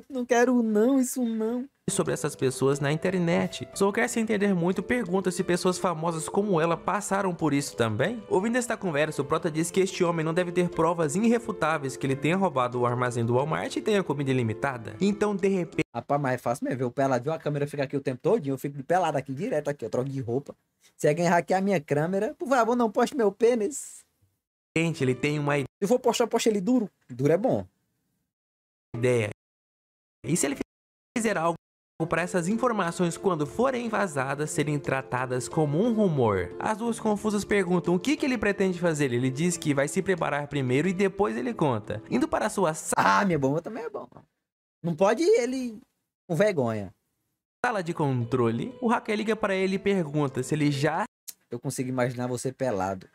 não quero não, isso não sobre essas pessoas na internet. Só quer se entender muito pergunta se pessoas famosas como ela passaram por isso também. Ouvindo esta conversa, o Prota diz que este homem não deve ter provas irrefutáveis que ele tenha roubado o armazém do Walmart e tenha comida ilimitada. Então, de repente... Rapaz, mas é fácil mesmo, eu viu? a câmera fica aqui o tempo todo, eu fico pelado aqui direto, aqui, eu troco de roupa. Se alguém hackear minha câmera, por favor, não poste meu pênis. Gente, ele tem uma ideia. Eu vou postar, poste ele duro. Duro é bom. Ideia. E se ele fizer algo para essas informações quando forem vazadas serem tratadas como um rumor. As duas confusas perguntam o que, que ele pretende fazer. Ele diz que vai se preparar primeiro e depois ele conta. Indo para sua sala... Ah, minha bomba também é bom. Não pode ele com vergonha. Sala de controle, o hacker liga para ele e pergunta se ele já... Eu consigo imaginar você pelado.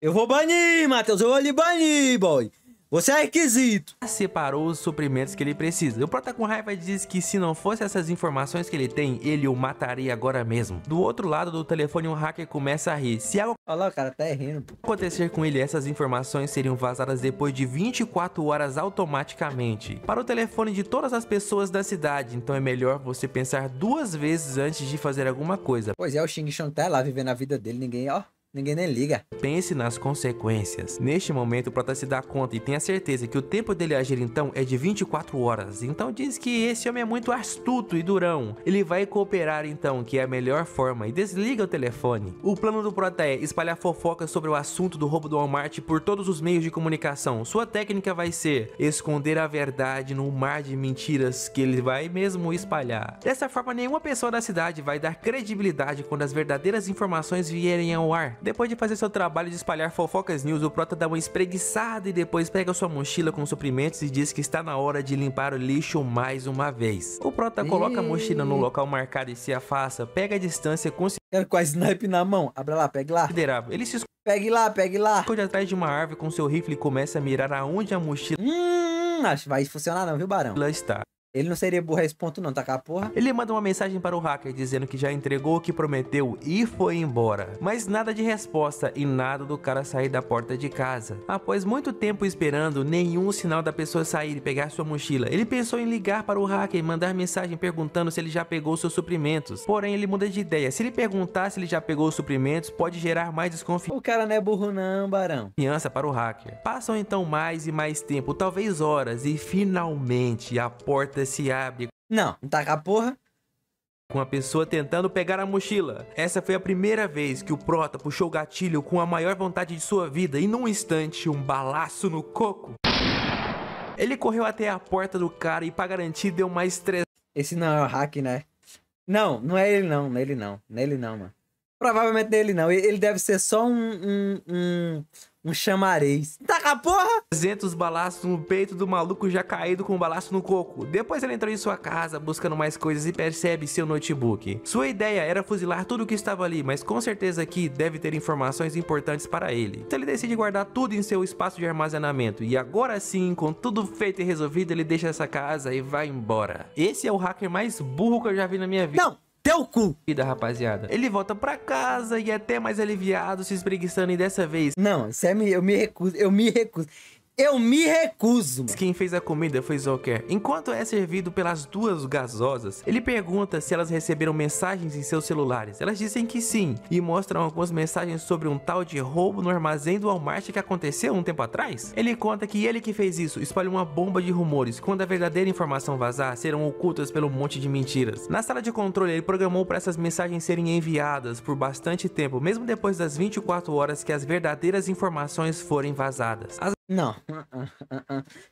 Eu vou banir, Matheus. Eu vou lhe banir, boy. Você é requisito. Separou os suprimentos que ele precisa. O prota com raiva diz que se não fosse essas informações que ele tem, ele o mataria agora mesmo. Do outro lado do telefone, um hacker começa a rir. Se algo Olha lá, o cara tá rindo. Pô. acontecer com ele, essas informações seriam vazadas depois de 24 horas automaticamente para o telefone de todas as pessoas da cidade. Então é melhor você pensar duas vezes antes de fazer alguma coisa. Pois é, o Xing Shang tá lá vivendo a vida dele, ninguém, ó. Ninguém nem liga. Pense nas consequências. Neste momento, o prota se dá conta e tem a certeza que o tempo dele agir então é de 24 horas. Então diz que esse homem é muito astuto e durão. Ele vai cooperar então, que é a melhor forma, e desliga o telefone. O plano do prota é espalhar fofocas sobre o assunto do roubo do Walmart por todos os meios de comunicação. Sua técnica vai ser esconder a verdade no mar de mentiras que ele vai mesmo espalhar. Dessa forma, nenhuma pessoa da cidade vai dar credibilidade quando as verdadeiras informações vierem ao ar. Depois de fazer seu trabalho de espalhar fofocas news, o Prota dá uma espreguiçada e depois pega sua mochila com suprimentos e diz que está na hora de limpar o lixo mais uma vez. O Prota coloca a mochila no local marcado e se afasta, pega a distância com... Cara, com a snipe na mão. Abra lá, pegue lá. Considerável. Ele se esconde... Pegue lá, pegue lá. Esconde atrás de uma árvore com seu rifle e começa a mirar aonde a mochila... Hum, hum acho que vai funcionar não, viu, Barão? Lá está. Ele não seria burro esse ponto não, tá com a porra? Ele manda uma mensagem para o hacker dizendo que já entregou o que prometeu e foi embora. Mas nada de resposta e nada do cara sair da porta de casa. Após muito tempo esperando, nenhum sinal da pessoa sair e pegar sua mochila. Ele pensou em ligar para o hacker e mandar mensagem perguntando se ele já pegou seus suprimentos. Porém, ele muda de ideia. Se ele perguntar se ele já pegou os suprimentos, pode gerar mais desconfiança. O cara não é burro não, barão. Fiança para o hacker. Passam então mais e mais tempo, talvez horas, e finalmente a porta porta se abre. Não, não tá com a porra. Com a pessoa tentando pegar a mochila. Essa foi a primeira vez que o Prota puxou o gatilho com a maior vontade de sua vida e num instante um balaço no coco. Ele correu até a porta do cara e pra garantir deu mais três. Esse não é o hack, né? Não, não é ele não, nele não, nele é é não, mano. Provavelmente nele não. É ele deve ser só um, um, um um chamarez. Tá com a porra? 300 balaços no peito do maluco já caído com um balaço no coco. Depois ele entrou em sua casa buscando mais coisas e percebe seu notebook. Sua ideia era fuzilar tudo o que estava ali, mas com certeza aqui deve ter informações importantes para ele. Então ele decide guardar tudo em seu espaço de armazenamento. E agora sim, com tudo feito e resolvido, ele deixa essa casa e vai embora. Esse é o hacker mais burro que eu já vi na minha vida. Não! teu cu. Vida, rapaziada. Ele volta pra casa e é até mais aliviado se espreguiçando e dessa vez. Não, Sam, é eu me recuso, eu me recuso. Eu me recuso. Mano. Quem fez a comida foi Zolker. Enquanto é servido pelas duas gasosas, ele pergunta se elas receberam mensagens em seus celulares. Elas dizem que sim e mostram algumas mensagens sobre um tal de roubo no armazém do Walmart que aconteceu um tempo atrás. Ele conta que ele que fez isso espalhou uma bomba de rumores quando a verdadeira informação vazar serão ocultas pelo monte de mentiras. Na sala de controle, ele programou para essas mensagens serem enviadas por bastante tempo, mesmo depois das 24 horas que as verdadeiras informações forem vazadas. As não.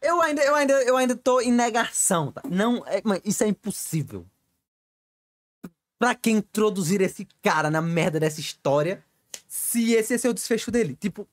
Eu ainda, eu ainda, eu ainda tô em negação, tá? Não, é, mãe, isso é impossível. Pra quem introduzir esse cara na merda dessa história, se esse é o desfecho dele? Tipo,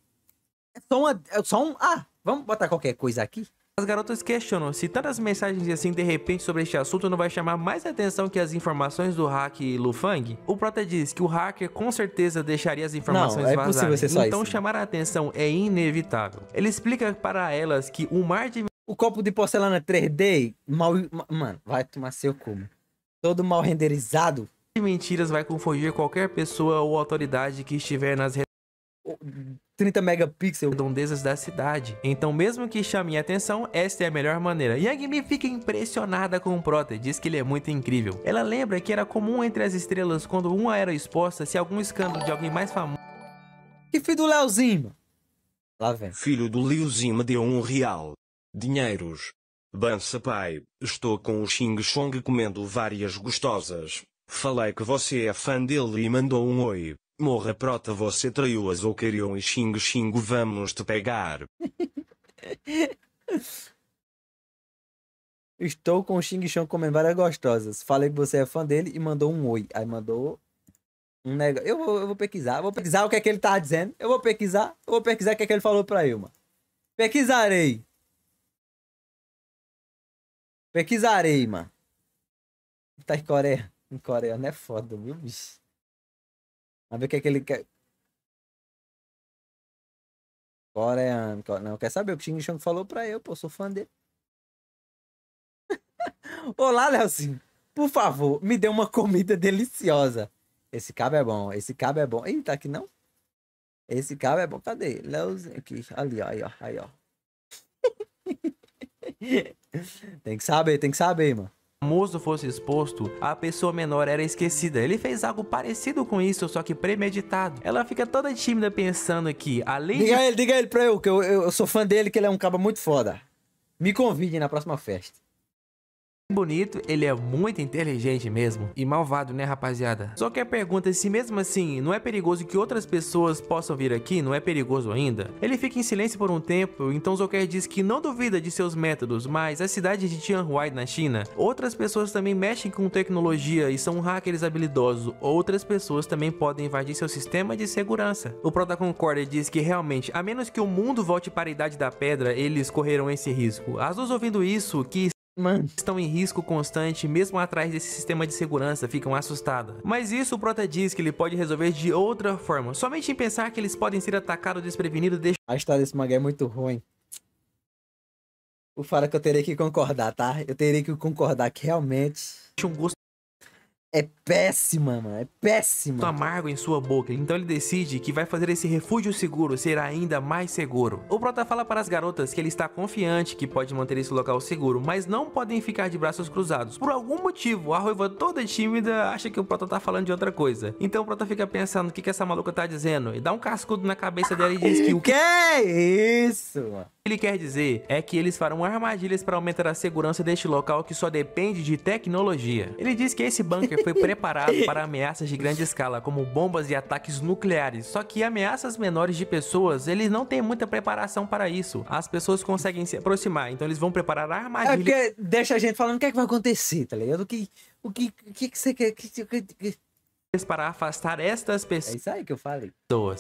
é só, uma, é só um. Ah, vamos botar qualquer coisa aqui? As garotas questionam se tantas mensagens assim de repente sobre este assunto não vai chamar mais atenção que as informações do hack Lufang? O Prota diz que o hacker com certeza deixaria as informações não, é vazadas, então isso. chamar a atenção é inevitável. Ele explica para elas que o mar de... O copo de porcelana 3D, mal... mano, vai tomar seu como Todo mal renderizado. Mentiras vai confundir qualquer pessoa ou autoridade que estiver nas redes 30 megapixels, redondezas da cidade. Então mesmo que chame a atenção, esta é a melhor maneira. Yang Mi fica impressionada com o Prota, diz que ele é muito incrível. Ela lembra que era comum entre as estrelas quando uma era exposta se algum escândalo de alguém mais famoso... Que filho do Leozinho! Lá vem. Filho do Leozinho deu um real. Dinheiros. Bança pai, estou com o Xing Chong comendo várias gostosas. Falei que você é fã dele e mandou um oi. Morra prota você traiu-as ou queriam e xingo xingo vamos te pegar. Estou com o Xing Chong comendo várias gostosas. Falei que você é fã dele e mandou um oi. Aí mandou um negócio. Eu vou, eu vou pesquisar, vou pesquisar o que é que ele tá dizendo. Eu vou pesquisar, eu vou pesquisar o que é que ele falou pra Ilma. Pesquisarei. Pesquisarei, mano. Tá em Coreia. Em Coreia, não é foda, viu, bicho? Vamos ver o que, é que ele quer. Coreano. Não, quer saber o que o Xing Chong falou pra eu, pô. Sou fã dele. Olá, Leozinho. Por favor, me dê uma comida deliciosa. Esse cabo é bom, esse cabo é bom. Ih, tá aqui não? Esse cabo é bom. Cadê? Leozinho. Aqui, ali, ó, aí, ó. Aí, ó. tem que saber, tem que saber, mano moço fosse exposto, a pessoa menor era esquecida. Ele fez algo parecido com isso, só que premeditado. Ela fica toda tímida pensando que, além diga de... ele, diga ele pra eu, que eu, eu, eu sou fã dele, que ele é um cabo muito foda. Me convide na próxima festa bonito, ele é muito inteligente mesmo. E malvado, né, rapaziada? Só que a pergunta é se mesmo assim, não é perigoso que outras pessoas possam vir aqui? Não é perigoso ainda? Ele fica em silêncio por um tempo, então Zouker diz que não duvida de seus métodos, mas a cidade de Tianhuai, na China, outras pessoas também mexem com tecnologia e são hackers habilidosos. Outras pessoas também podem invadir seu sistema de segurança. O Prota Concordia diz que realmente, a menos que o mundo volte para a Idade da Pedra, eles correram esse risco. Azul ouvindo isso, que Mano. Estão em risco constante, mesmo atrás desse sistema de segurança, ficam assustados. Mas isso o Prota diz que ele pode resolver de outra forma. Somente em pensar que eles podem ser atacados desprevenidos deixa... A história desse mangá é muito ruim. O fato é que eu terei que concordar, tá? Eu terei que concordar que realmente... um gosto é péssima, mano. É péssima. amargo em sua boca. Então ele decide que vai fazer esse refúgio seguro ser ainda mais seguro. O Prota fala para as garotas que ele está confiante que pode manter esse local seguro, mas não podem ficar de braços cruzados. Por algum motivo, a ruiva toda tímida acha que o Prota tá falando de outra coisa. Então o Prota fica pensando o que, que essa maluca tá dizendo e dá um cascudo na cabeça dela e diz que o que é isso, mano? ele quer dizer é que eles farão armadilhas para aumentar a segurança deste local que só depende de tecnologia. Ele diz que esse bunker foi preparado para ameaças de grande escala, como bombas e ataques nucleares, só que ameaças menores de pessoas, eles não têm muita preparação para isso. As pessoas conseguem se aproximar, então eles vão preparar armadilhas. É porque deixa a gente falando o que é que vai acontecer, tá ligado? O que, o que, o que, que você quer... Que, que, que, para afastar estas é pessoas. É isso aí que eu falei.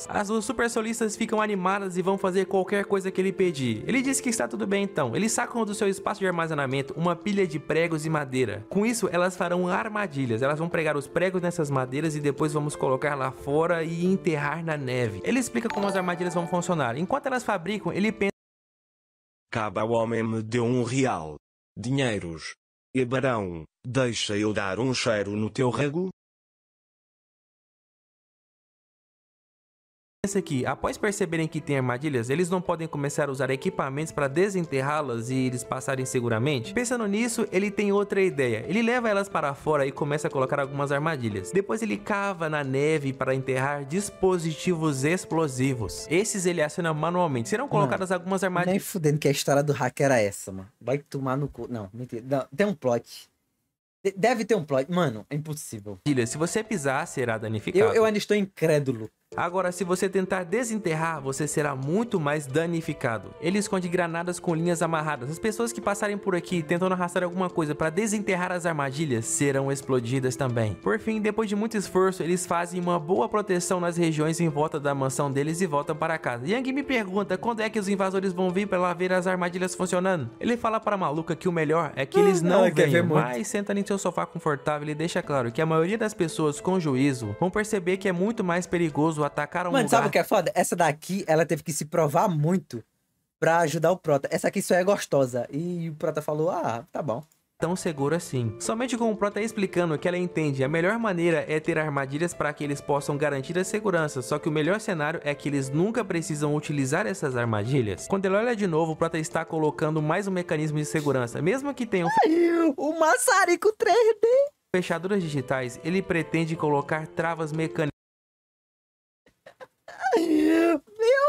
As duas super solistas ficam animadas e vão fazer qualquer coisa que ele pedir. Ele diz que está tudo bem então. Eles sacam do seu espaço de armazenamento uma pilha de pregos e madeira. Com isso, elas farão armadilhas. Elas vão pregar os pregos nessas madeiras e depois vamos colocar lá fora e enterrar na neve. Ele explica como as armadilhas vão funcionar. Enquanto elas fabricam, ele pensa... Caba o homem me deu um real. Dinheiros. E barão, deixa eu dar um cheiro no teu rego? Pensa que, após perceberem que tem armadilhas, eles não podem começar a usar equipamentos para desenterrá-las e eles passarem seguramente? Pensando nisso, ele tem outra ideia. Ele leva elas para fora e começa a colocar algumas armadilhas. Depois ele cava na neve para enterrar dispositivos explosivos. Esses ele aciona manualmente. Serão colocadas não, algumas armadilhas... Nem fudendo que a história do hack era essa, mano. Vai tomar no cu... Não, mentira. Não, tem um plot. Deve ter um plot. Mano, é impossível. Se você pisar, será danificado. Eu, eu ainda estou incrédulo. Agora, se você tentar desenterrar, você será muito mais danificado. Ele esconde granadas com linhas amarradas. As pessoas que passarem por aqui tentando arrastar alguma coisa para desenterrar as armadilhas serão explodidas também. Por fim, depois de muito esforço, eles fazem uma boa proteção nas regiões em volta da mansão deles e voltam para casa. Yang me pergunta quando é que os invasores vão vir para ver as armadilhas funcionando. Ele fala para a maluca que o melhor é que eles ah, não venham, mas senta em seu sofá confortável e deixa claro que a maioria das pessoas com juízo vão perceber que é muito mais perigoso atacaram Mano, um lugar... sabe o que é foda? Essa daqui, ela teve que se provar muito pra ajudar o Prota. Essa aqui só é gostosa. E o Prota falou, ah, tá bom tão seguro assim. Somente com o Prota explicando que ela entende a melhor maneira é ter armadilhas para que eles possam garantir a segurança, só que o melhor cenário é que eles nunca precisam utilizar essas armadilhas. Quando ele olha de novo, o Prota está colocando mais um mecanismo de segurança, mesmo que tenham... Ai, o maçarico 3D! Fechaduras digitais, ele pretende colocar travas mecânicas meu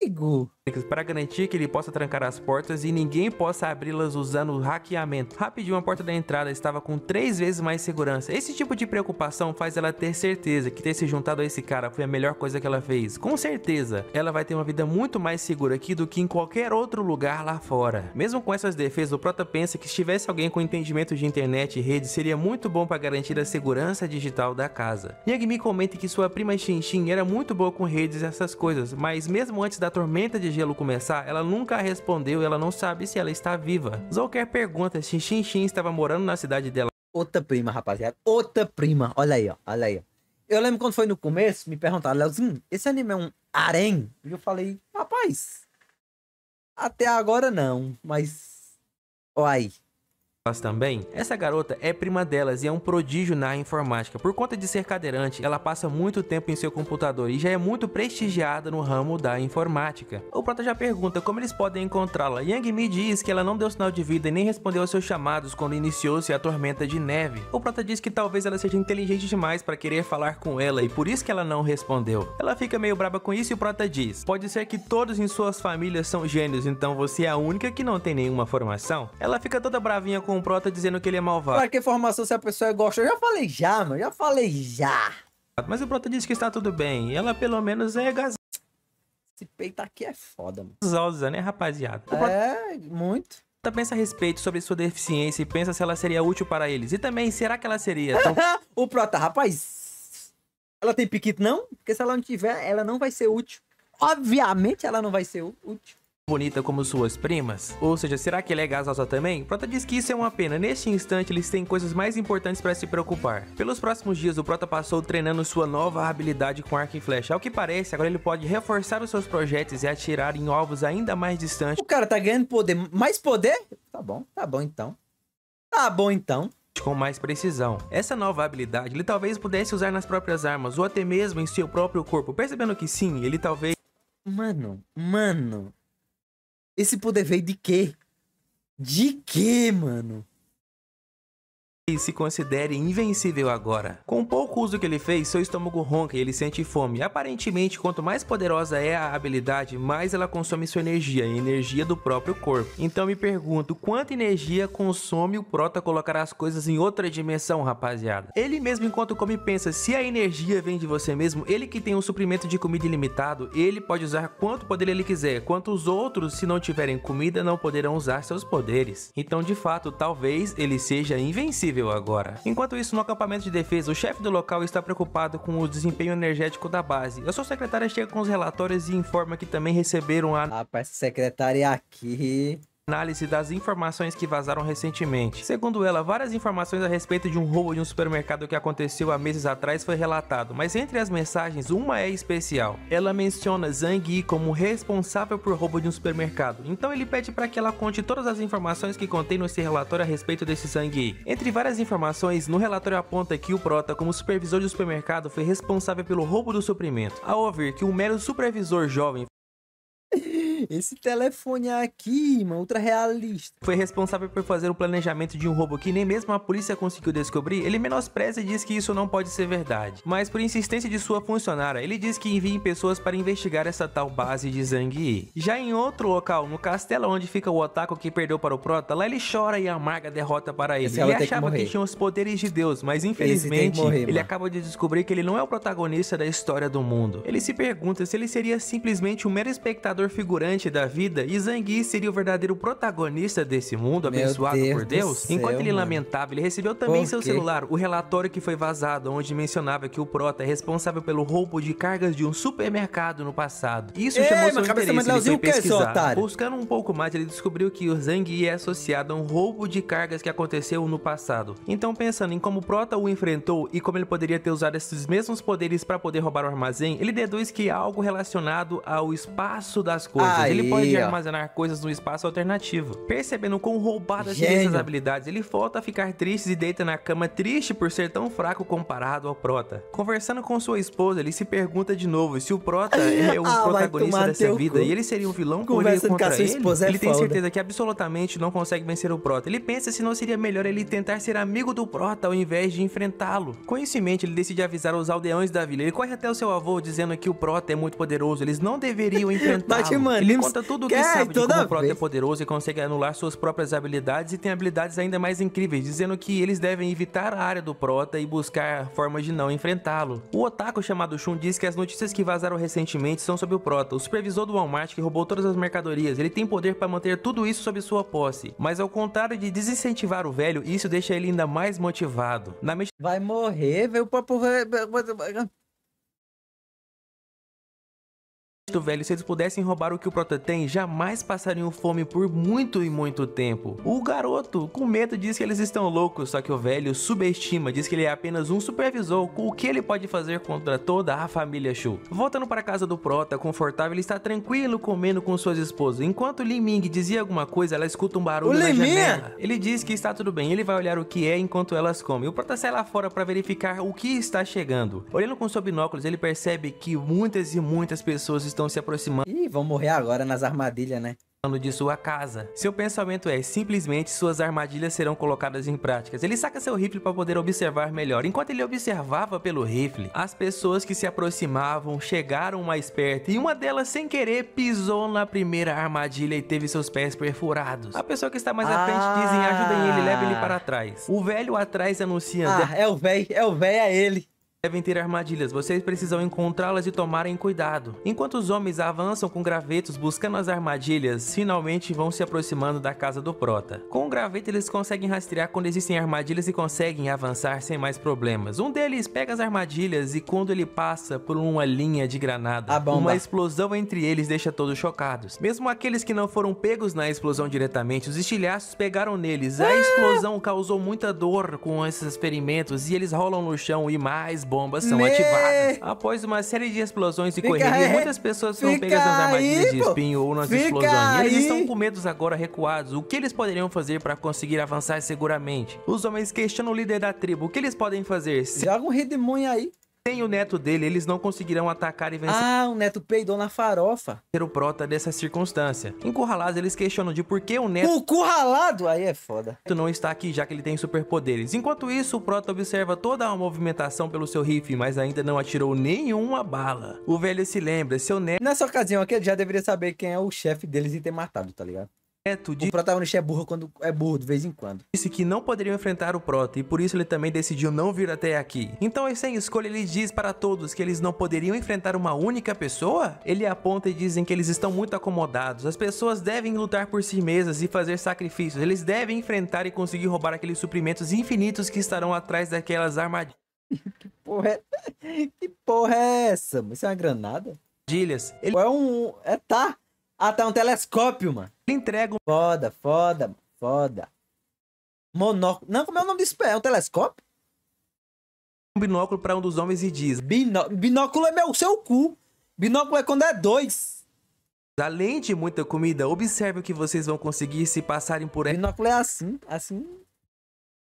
amigo! para garantir que ele possa trancar as portas e ninguém possa abri-las usando hackeamento. Rapidinho, a porta da entrada estava com três vezes mais segurança. Esse tipo de preocupação faz ela ter certeza que ter se juntado a esse cara foi a melhor coisa que ela fez. Com certeza, ela vai ter uma vida muito mais segura aqui do que em qualquer outro lugar lá fora. Mesmo com essas defesas, o Prota pensa que se tivesse alguém com entendimento de internet e rede, seria muito bom para garantir a segurança digital da casa. Yagmi comenta que sua prima Shin Shin era muito boa com redes e essas coisas, mas mesmo antes da tormenta de Gelo começar, ela nunca respondeu e ela não sabe se ela está viva. Zolker pergunta se Xin Xin estava morando na cidade dela. Outra prima, rapaziada. Outra prima. Olha aí, ó. Olha aí, ó. Eu lembro quando foi no começo, me perguntaram, Leozinho, esse anime é um harém? E eu falei, rapaz, até agora não, mas... Olha aí, elas também? Essa garota é prima delas e é um prodígio na informática. Por conta de ser cadeirante, ela passa muito tempo em seu computador e já é muito prestigiada no ramo da informática. O Prota já pergunta como eles podem encontrá-la. Yang Mi diz que ela não deu sinal de vida e nem respondeu aos seus chamados quando iniciou-se a tormenta de neve. O Prota diz que talvez ela seja inteligente demais para querer falar com ela e por isso que ela não respondeu. Ela fica meio braba com isso e o Prota diz, pode ser que todos em suas famílias são gênios, então você é a única que não tem nenhuma formação? Ela fica toda bravinha com com o Prota dizendo que ele é malvado. Claro que formação se a pessoa é gosta. Eu já falei já, mano. Já falei já. Mas o Prota disse que está tudo bem. Ela pelo menos é gazada. Esse peito aqui é foda, mano. Zosa, né, rapaziada? Prota... É, muito. Prota pensa a respeito sobre sua deficiência e pensa se ela seria útil para eles. E também, será que ela seria? Então o Prota, rapaz. Ela tem piquito, não? Porque se ela não tiver, ela não vai ser útil. Obviamente ela não vai ser útil bonita como suas primas? Ou seja, será que ele é gasosa também? Prota diz que isso é uma pena, neste instante eles têm coisas mais importantes para se preocupar. Pelos próximos dias o Prota passou treinando sua nova habilidade com arco e flecha, ao que parece agora ele pode reforçar os seus projetos e atirar em alvos ainda mais distantes. O cara tá ganhando poder, mais poder? Tá bom, tá bom então. Tá bom então com mais precisão. Essa nova habilidade ele talvez pudesse usar nas próprias armas ou até mesmo em seu próprio corpo, percebendo que sim, ele talvez... Mano, mano, esse poder veio de quê? De quê, mano? se considere invencível agora. Com pouco uso que ele fez, seu estômago ronca e ele sente fome. Aparentemente, quanto mais poderosa é a habilidade, mais ela consome sua energia, e energia do próprio corpo. Então me pergunto, quanta energia consome o Prota colocar as coisas em outra dimensão, rapaziada? Ele mesmo enquanto come pensa, se a energia vem de você mesmo, ele que tem um suprimento de comida ilimitado, ele pode usar quanto poder ele quiser, quanto os outros, se não tiverem comida, não poderão usar seus poderes. Então de fato, talvez ele seja invencível agora. Enquanto isso, no acampamento de defesa, o chefe do local está preocupado com o desempenho energético da base. A sua secretária chega com os relatórios e informa que também receberam a... Rapaz, secretária aqui análise das informações que vazaram recentemente. Segundo ela, várias informações a respeito de um roubo de um supermercado que aconteceu há meses atrás foi relatado, mas entre as mensagens, uma é especial. Ela menciona Zhang Yi como responsável por roubo de um supermercado, então ele pede para que ela conte todas as informações que contém nesse relatório a respeito desse Zhang Yi. Entre várias informações, no relatório aponta que o Prota, como supervisor de um supermercado, foi responsável pelo roubo do suprimento. Ao ouvir que um mero supervisor jovem esse telefone aqui, uma ultra realista. Foi responsável por fazer o planejamento de um roubo que nem mesmo a polícia conseguiu descobrir, ele menospreza e diz que isso não pode ser verdade. Mas por insistência de sua funcionária, ele diz que enviem pessoas para investigar essa tal base de Yi. Já em outro local, no castelo onde fica o otaku que perdeu para o prota, lá ele chora e amarga a derrota para ele. Ele achava que, que, tinha os poderes de Deus, mas infelizmente morrer, ele acaba de descobrir que ele não é o protagonista da história do mundo. Ele se pergunta se ele seria simplesmente um mero espectador figurante da vida e Zangief seria o verdadeiro protagonista desse mundo abençoado Deus por Deus? Céu, Enquanto ele mano. lamentava, ele recebeu também em seu celular o relatório que foi vazado, onde mencionava que o Prota é responsável pelo roubo de cargas de um supermercado no passado. Isso Ei, chamou seu interesse, ele foi pesquisar. Buscando um pouco mais, ele descobriu que o Zangief é associado a um roubo de cargas que aconteceu no passado. Então, pensando em como o Prota o enfrentou e como ele poderia ter usado esses mesmos poderes para poder roubar o armazém, ele deduz que é algo relacionado ao espaço da das coisas. Aí, ele pode ó. armazenar coisas no espaço alternativo. Percebendo quão roubadas são essas habilidades, ele volta a ficar triste e deita na cama triste por ser tão fraco comparado ao Prota. Conversando com sua esposa, ele se pergunta de novo se o Prota é o ah, protagonista dessa vida cu. e ele seria um vilão Conversa contra com a sua ele. é ele tem certeza que absolutamente não consegue vencer o Prota. Ele pensa se não seria melhor ele tentar ser amigo do Prota ao invés de enfrentá-lo. Com isso em mente, ele decide avisar os aldeões da vila. Ele corre até o seu avô dizendo que o Prota é muito poderoso, eles não deveriam enfrentá-lo. Batman. Ele conta tudo o que sabe toda de como o Proto é poderoso e consegue anular suas próprias habilidades e tem habilidades ainda mais incríveis, dizendo que eles devem evitar a área do Prota e buscar formas de não enfrentá-lo. O otaku chamado Shun diz que as notícias que vazaram recentemente são sobre o Prota, o supervisor do Walmart que roubou todas as mercadorias. Ele tem poder para manter tudo isso sob sua posse, mas ao contrário de desincentivar o velho, isso deixa ele ainda mais motivado. Na Vai morrer, velho. O papo vai... honesto, velho, se eles pudessem roubar o que o Prota tem, jamais passariam fome por muito e muito tempo. O garoto, com medo, diz que eles estão loucos, só que o velho subestima, diz que ele é apenas um supervisor, com o que ele pode fazer contra toda a família Shu. Voltando para a casa do Prota, confortável, ele está tranquilo comendo com suas esposas. Enquanto Li Ming dizia alguma coisa, ela escuta um barulho o na Liminha? janela. Ele diz que está tudo bem, ele vai olhar o que é enquanto elas comem. O Prota sai lá fora para verificar o que está chegando. Olhando com seus binóculos, ele percebe que muitas e muitas pessoas estão estão se aproximando. Ih, vão morrer agora nas armadilhas, né? de sua casa. Seu pensamento é, simplesmente suas armadilhas serão colocadas em práticas. Ele saca seu rifle para poder observar melhor. Enquanto ele observava pelo rifle, as pessoas que se aproximavam chegaram mais perto e uma delas, sem querer, pisou na primeira armadilha e teve seus pés perfurados. A pessoa que está mais à frente dizem, ajudem ele, leve ele para trás. O velho atrás anuncia... Ah, é o velho, é o velho, é ele devem ter armadilhas, vocês precisam encontrá-las e tomarem cuidado. Enquanto os homens avançam com gravetos buscando as armadilhas, finalmente vão se aproximando da casa do Prota. Com o graveto eles conseguem rastrear quando existem armadilhas e conseguem avançar sem mais problemas. Um deles pega as armadilhas e quando ele passa por uma linha de granada, uma explosão entre eles deixa todos chocados. Mesmo aqueles que não foram pegos na explosão diretamente, os estilhaços pegaram neles. A ah! explosão causou muita dor com esses experimentos e eles rolam no chão e mais bombas são Me... ativadas. Né? Após uma série de explosões e correria, aí. muitas pessoas são Fica pegas nas armadilhas de espinho ou nas Fica explosões. Aí. Eles estão com medos agora recuados. O que eles poderiam fazer para conseguir avançar seguramente? Os homens questionam o líder da tribo. O que eles podem fazer? Se... Joga um redemoinho aí. Sem o neto dele, eles não conseguirão atacar e vencer. Ah, o neto peidou na farofa. Ser o prota nessa circunstância. Encurralados, eles questionam de por que o neto... Encurralado, Aí é foda. ...não está aqui, já que ele tem superpoderes. Enquanto isso, o prota observa toda a movimentação pelo seu rifle, mas ainda não atirou nenhuma bala. O velho se lembra, seu neto... Nessa ocasião aqui, ele já deveria saber quem é o chefe deles e ter matado, tá ligado? O protagonista é burro quando é burro de vez em quando. Disse que não poderiam enfrentar o Proto e por isso ele também decidiu não vir até aqui. Então, sem é escolha, ele diz para todos que eles não poderiam enfrentar uma única pessoa? Ele aponta e dizem que eles estão muito acomodados. As pessoas devem lutar por si mesmas e fazer sacrifícios. Eles devem enfrentar e conseguir roubar aqueles suprimentos infinitos que estarão atrás daquelas armadilhas. que porra é... Que porra é essa? Isso é uma granada? Armadilhas. Ele... É um... É tá... Ah, tá é um telescópio, mano. Ele entrega um... Foda, foda, foda. Monóculo. Não, como é o nome disso? É um telescópio? Um binóculo para um dos homens e diz: Binó... Binóculo é meu seu cu. Binóculo é quando é dois. Além de muita comida, observe o que vocês vão conseguir se passarem por aí. Binóculo é assim, assim.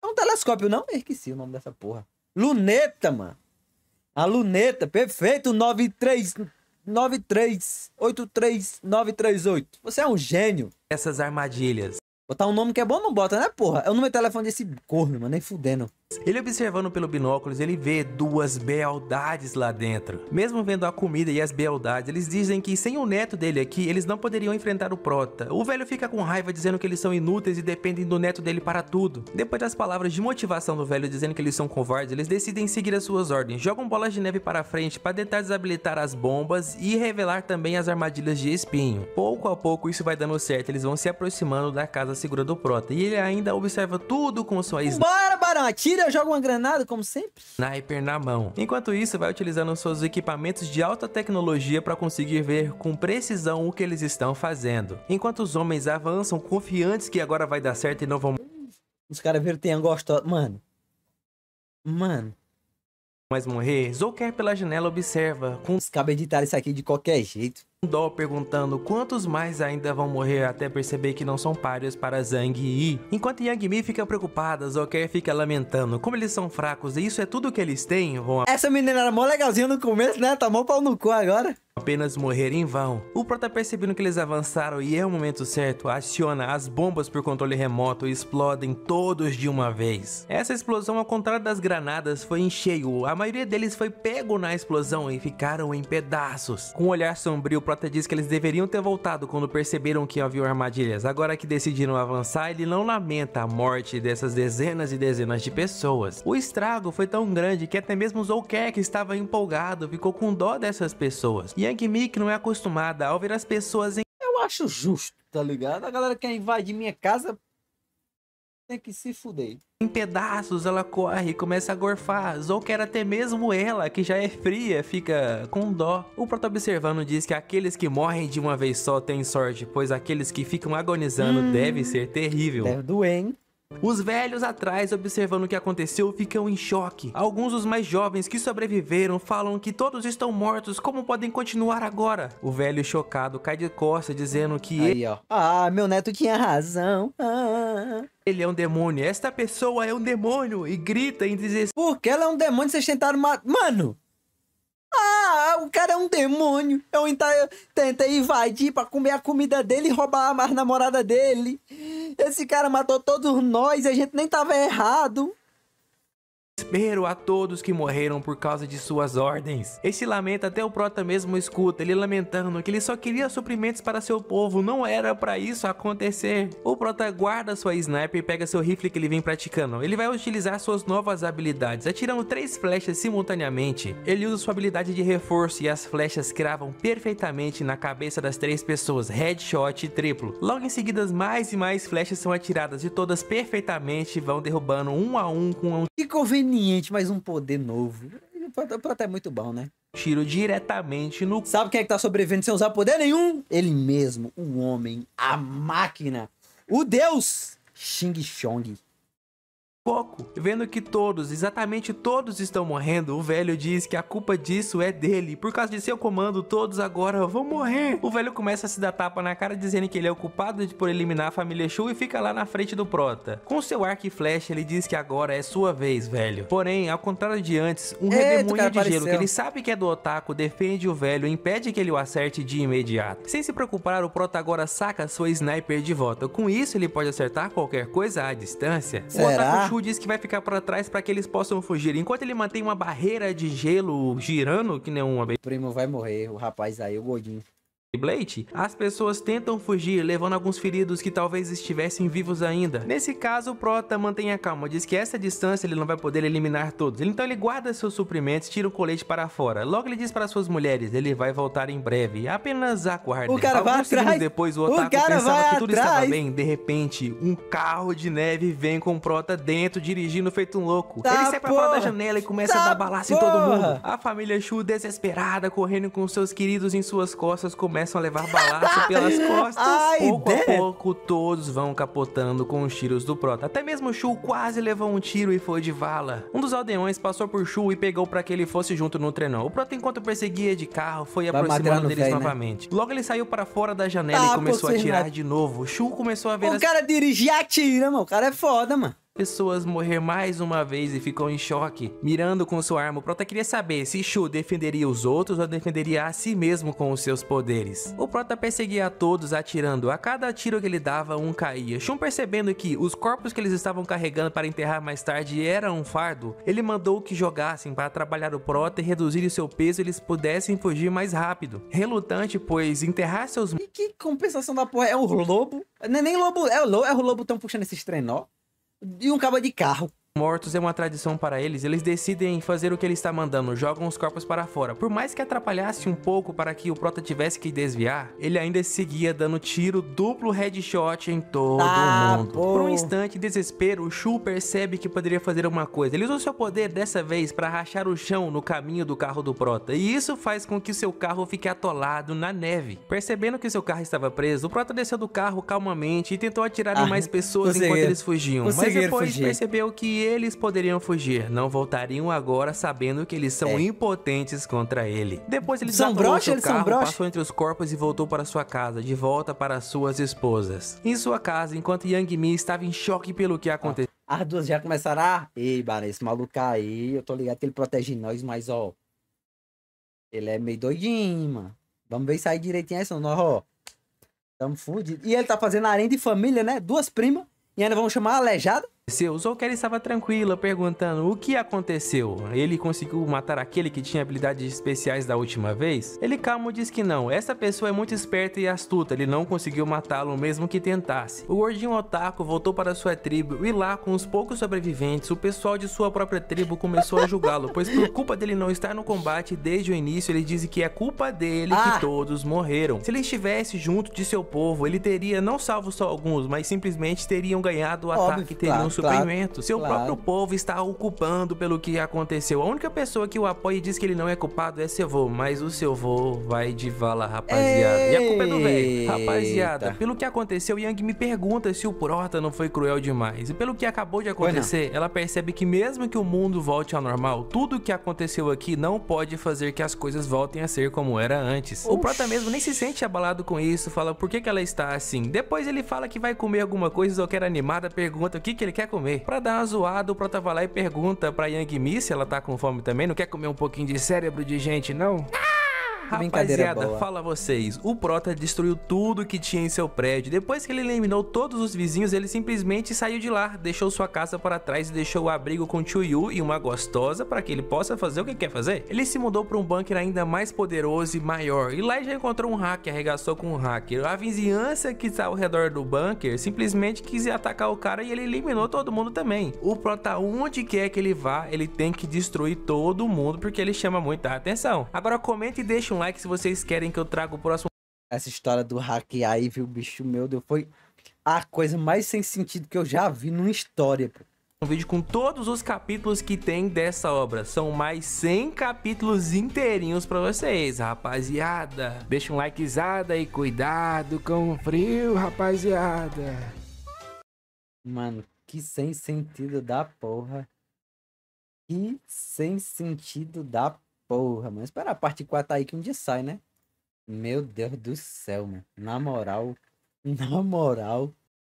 É um telescópio, não? Eu esqueci o nome dessa porra. Luneta, mano. A luneta, perfeito, 93. 9383938. Você é um gênio. Essas armadilhas. Botar um nome que é bom não bota, né, porra? É o número de telefone desse corno, mano, nem fudendo. Ele observando pelo binóculos, ele vê duas beldades lá dentro. Mesmo vendo a comida e as beldades, eles dizem que sem o neto dele aqui, eles não poderiam enfrentar o Prota. O velho fica com raiva dizendo que eles são inúteis e dependem do neto dele para tudo. Depois das palavras de motivação do velho dizendo que eles são covardes, eles decidem seguir as suas ordens, jogam bolas de neve para frente para tentar desabilitar as bombas e revelar também as armadilhas de espinho. Pouco a pouco isso vai dando certo, eles vão se aproximando da casa segura do Prota e ele ainda observa tudo com sua... Bora, Barão, atira Atira, joga uma granada, como sempre. Sniper na mão. Enquanto isso, vai utilizando seus equipamentos de alta tecnologia para conseguir ver com precisão o que eles estão fazendo. Enquanto os homens avançam confiantes que agora vai dar certo e não vão... Os caras viram tem gosto... Mano. Mano. Mas morrer, quer pela janela observa com... Cabe editar isso aqui de qualquer jeito dó perguntando quantos mais ainda vão morrer até perceber que não são páreos para Zhang Yi. Enquanto Yang Mi fica preocupada, Zoker fica lamentando. Como eles são fracos e isso é tudo que eles têm, vão... Essa menina era mó legalzinha no começo, né? Tá mó pau no cu agora apenas morrer em vão. O prota tá percebendo que eles avançaram e é o momento certo, aciona as bombas por controle remoto e explodem todos de uma vez. Essa explosão, ao contrário das granadas, foi em cheio. A maioria deles foi pego na explosão e ficaram em pedaços. Com um olhar sombrio Prota diz que eles deveriam ter voltado quando perceberam que havia armadilhas. Agora que decidiram avançar, ele não lamenta a morte dessas dezenas e dezenas de pessoas. O estrago foi tão grande que até mesmo Zolker, que estava empolgado, ficou com dó dessas pessoas. Yang Mik não é acostumada ao ver as pessoas em... Eu acho justo, tá ligado? A galera quer invadir minha casa tem que se fuder. Em pedaços ela corre e começa a gorfar. quer até mesmo ela, que já é fria, fica com dó. O proto-observando diz que aqueles que morrem de uma vez só têm sorte, pois aqueles que ficam agonizando hum, deve ser terrível. Deve doer, hein? Os velhos atrás, observando o que aconteceu, ficam em choque. Alguns dos mais jovens que sobreviveram falam que todos estão mortos, como podem continuar agora? O velho chocado cai de costas, dizendo que... Aí, ele... ó. Ah, meu neto tinha razão. Ah. Ele é um demônio, esta pessoa é um demônio, e grita em dizer Por que ela é um demônio? Vocês tentaram matar... Mano! Ah, o cara é um demônio. Eu tentei invadir para comer a comida dele e roubar a mais namorada dele. Esse cara matou todos nós e a gente nem tava errado desespero a todos que morreram por causa de suas ordens. Esse lamento até o Prota mesmo escuta, ele lamentando que ele só queria suprimentos para seu povo, não era para isso acontecer. O Prota guarda sua sniper e pega seu rifle que ele vem praticando. Ele vai utilizar suas novas habilidades, atirando três flechas simultaneamente. Ele usa sua habilidade de reforço e as flechas cravam perfeitamente na cabeça das três pessoas, headshot triplo. Logo em seguida, mais e mais flechas são atiradas e todas perfeitamente vão derrubando um a um com um... Que conveniente! conveniente, mas um poder novo. O até é muito bom, né? Tiro diretamente no. Sabe quem é que tá sobrevivendo sem usar poder nenhum? Ele mesmo, o homem, a máquina, o deus Xing Chong. Coco, Vendo que todos, exatamente todos estão morrendo, o velho diz que a culpa disso é dele. Por causa de seu comando, todos agora vão morrer. O velho começa a se dar tapa na cara dizendo que ele é o culpado por eliminar a família Shu e fica lá na frente do Prota. Com seu arco e flecha, ele diz que agora é sua vez, velho. Porém, ao contrário de antes, um Eita, redemoinho de apareceu. gelo que ele sabe que é do Otaku defende o velho e impede que ele o acerte de imediato. Sem se preocupar, o Prota agora saca sua sniper de volta. Com isso, ele pode acertar qualquer coisa à distância. Será? Shu diz que vai ficar para trás para que eles possam fugir. Enquanto ele mantém uma barreira de gelo girando, que nem uma O primo vai morrer, o rapaz aí, o gordinho. Blade, as pessoas tentam fugir, levando alguns feridos que talvez estivessem vivos ainda. Nesse caso, o Prota mantém a calma, diz que essa distância ele não vai poder eliminar todos, então ele guarda seus suprimentos, tira o colete para fora. Logo ele diz para suas mulheres, ele vai voltar em breve, apenas aguardem. O cara alguns vai atrás. depois, o Otaku o pensava que tudo atrás. estava bem, de repente, um carro de neve vem com o Prota dentro, dirigindo feito um louco. Tá ele sai para fora da janela e começa tá a dar balaço em todo mundo. A família Shu, desesperada, correndo com seus queridos em suas costas, começa começam a levar balaço pelas costas. Ai, pouco de... a né? pouco, todos vão capotando com os tiros do Prota. Até mesmo Shu quase levou um tiro e foi de vala. Um dos aldeões passou por Shu e pegou para que ele fosse junto no trenó. O Prota, enquanto perseguia de carro, foi Vai tá aproximando deles véio, né? novamente. Né? Logo ele saiu para fora da janela ah, e começou a tirar de novo. Shu começou a ver... O as... cara dirigir atira, mano. O cara é foda, mano pessoas morrer mais uma vez e ficam em choque, mirando com sua arma. O Prota queria saber se Shu defenderia os outros ou defenderia a si mesmo com os seus poderes. O Prota perseguia a todos atirando, a cada tiro que ele dava um caía. Shun percebendo que os corpos que eles estavam carregando para enterrar mais tarde eram um fardo, ele mandou que jogassem para trabalhar o Prota e reduzir o seu peso eles pudessem fugir mais rápido. Relutante, pois enterrar seus... E que compensação da porra, é um lobo? Não é nem lobo, é o lobo, é o lobo tão puxando esses trenó de um cabo de carro mortos é uma tradição para eles, eles decidem fazer o que ele está mandando, jogam os corpos para fora. Por mais que atrapalhasse um pouco para que o Prota tivesse que desviar, ele ainda seguia dando tiro duplo headshot em todo ah, mundo. Pô. Por um instante, de desespero, o Shu percebe que poderia fazer uma coisa. Ele usou seu poder dessa vez para rachar o chão no caminho do carro do Prota, e isso faz com que o seu carro fique atolado na neve. Percebendo que seu carro estava preso, o Prota desceu do carro calmamente e tentou atirar em ah, mais pessoas enquanto eles fugiam, mas depois fugir. percebeu que eles poderiam fugir, não voltariam agora sabendo que eles são é. impotentes contra ele. Depois ele são broxa, eles carro, são broxa. passou entre os corpos e voltou para sua casa, de volta para suas esposas. Em sua casa, enquanto Yang Mi estava em choque pelo que aconteceu. Ah, as duas já começaram a... Ei, Bara, esse maluco tá aí, eu tô ligado que ele protege nós, mas ó... Ele é meio doidinho, mano. Vamos ver se direitinho essa, é nós, ó. Tamo fudido. E ele tá fazendo arém de família, né? Duas primas. E ainda vamos chamar a aleijada aconteceu? Zouker estava tranquila, perguntando o que aconteceu. Ele conseguiu matar aquele que tinha habilidades especiais da última vez? Ele calmo diz que não, essa pessoa é muito esperta e astuta, ele não conseguiu matá-lo mesmo que tentasse. O gordinho otaku voltou para sua tribo e lá, com os poucos sobreviventes, o pessoal de sua própria tribo começou a julgá-lo, pois por culpa dele não estar no combate desde o início, ele diz que é culpa dele ah. que todos morreram. Se ele estivesse junto de seu povo, ele teria não salvo só alguns, mas simplesmente teriam ganhado o Óbvio, ataque e teriam claro suprimento. Seu claro. próprio povo está ocupando pelo que aconteceu. A única pessoa que o apoia e diz que ele não é culpado é seu avô. mas o seu avô vai de vala, rapaziada. Eita. E a culpa é do velho. Rapaziada, pelo que aconteceu, Yang me pergunta se o Prota não foi cruel demais. E pelo que acabou de acontecer, ela percebe que mesmo que o mundo volte ao normal, tudo o que aconteceu aqui não pode fazer que as coisas voltem a ser como era antes. O Prota mesmo nem se sente abalado com isso, fala por que, que ela está assim. Depois ele fala que vai comer alguma coisa ou quer animada, pergunta o que, que ele quer comer. Pra dar uma zoada, o Prota vai lá e pergunta pra Yang Mi se ela tá com fome também. Não quer comer um pouquinho de cérebro de gente, não? Ah! Rapaziada, fala vocês. O Prota destruiu tudo que tinha em seu prédio. Depois que ele eliminou todos os vizinhos, ele simplesmente saiu de lá, deixou sua casa para trás e deixou o abrigo com Tio Yu e uma gostosa para que ele possa fazer o que quer fazer. Ele se mudou para um bunker ainda mais poderoso e maior. E lá já encontrou um hacker, arregaçou com um hacker. A vizinhança que está ao redor do bunker simplesmente quis atacar o cara e ele eliminou todo mundo também. O Prota, onde quer que ele vá, ele tem que destruir todo mundo porque ele chama muita atenção. Agora comenta e deixa um um like se vocês querem que eu traga o próximo. Essa história do hackear aí, viu, bicho meu Deus, foi a coisa mais sem sentido que eu já vi numa história, pô um vídeo com todos os capítulos que tem dessa obra. São mais 100 capítulos inteirinhos para vocês, rapaziada. Deixa um likezada e cuidado com o frio, rapaziada. Mano, que sem sentido da porra. Que sem sentido da Porra, mas espera a parte 4 tá aí que um dia sai, né? Meu Deus do céu, mano. Na moral, na moral,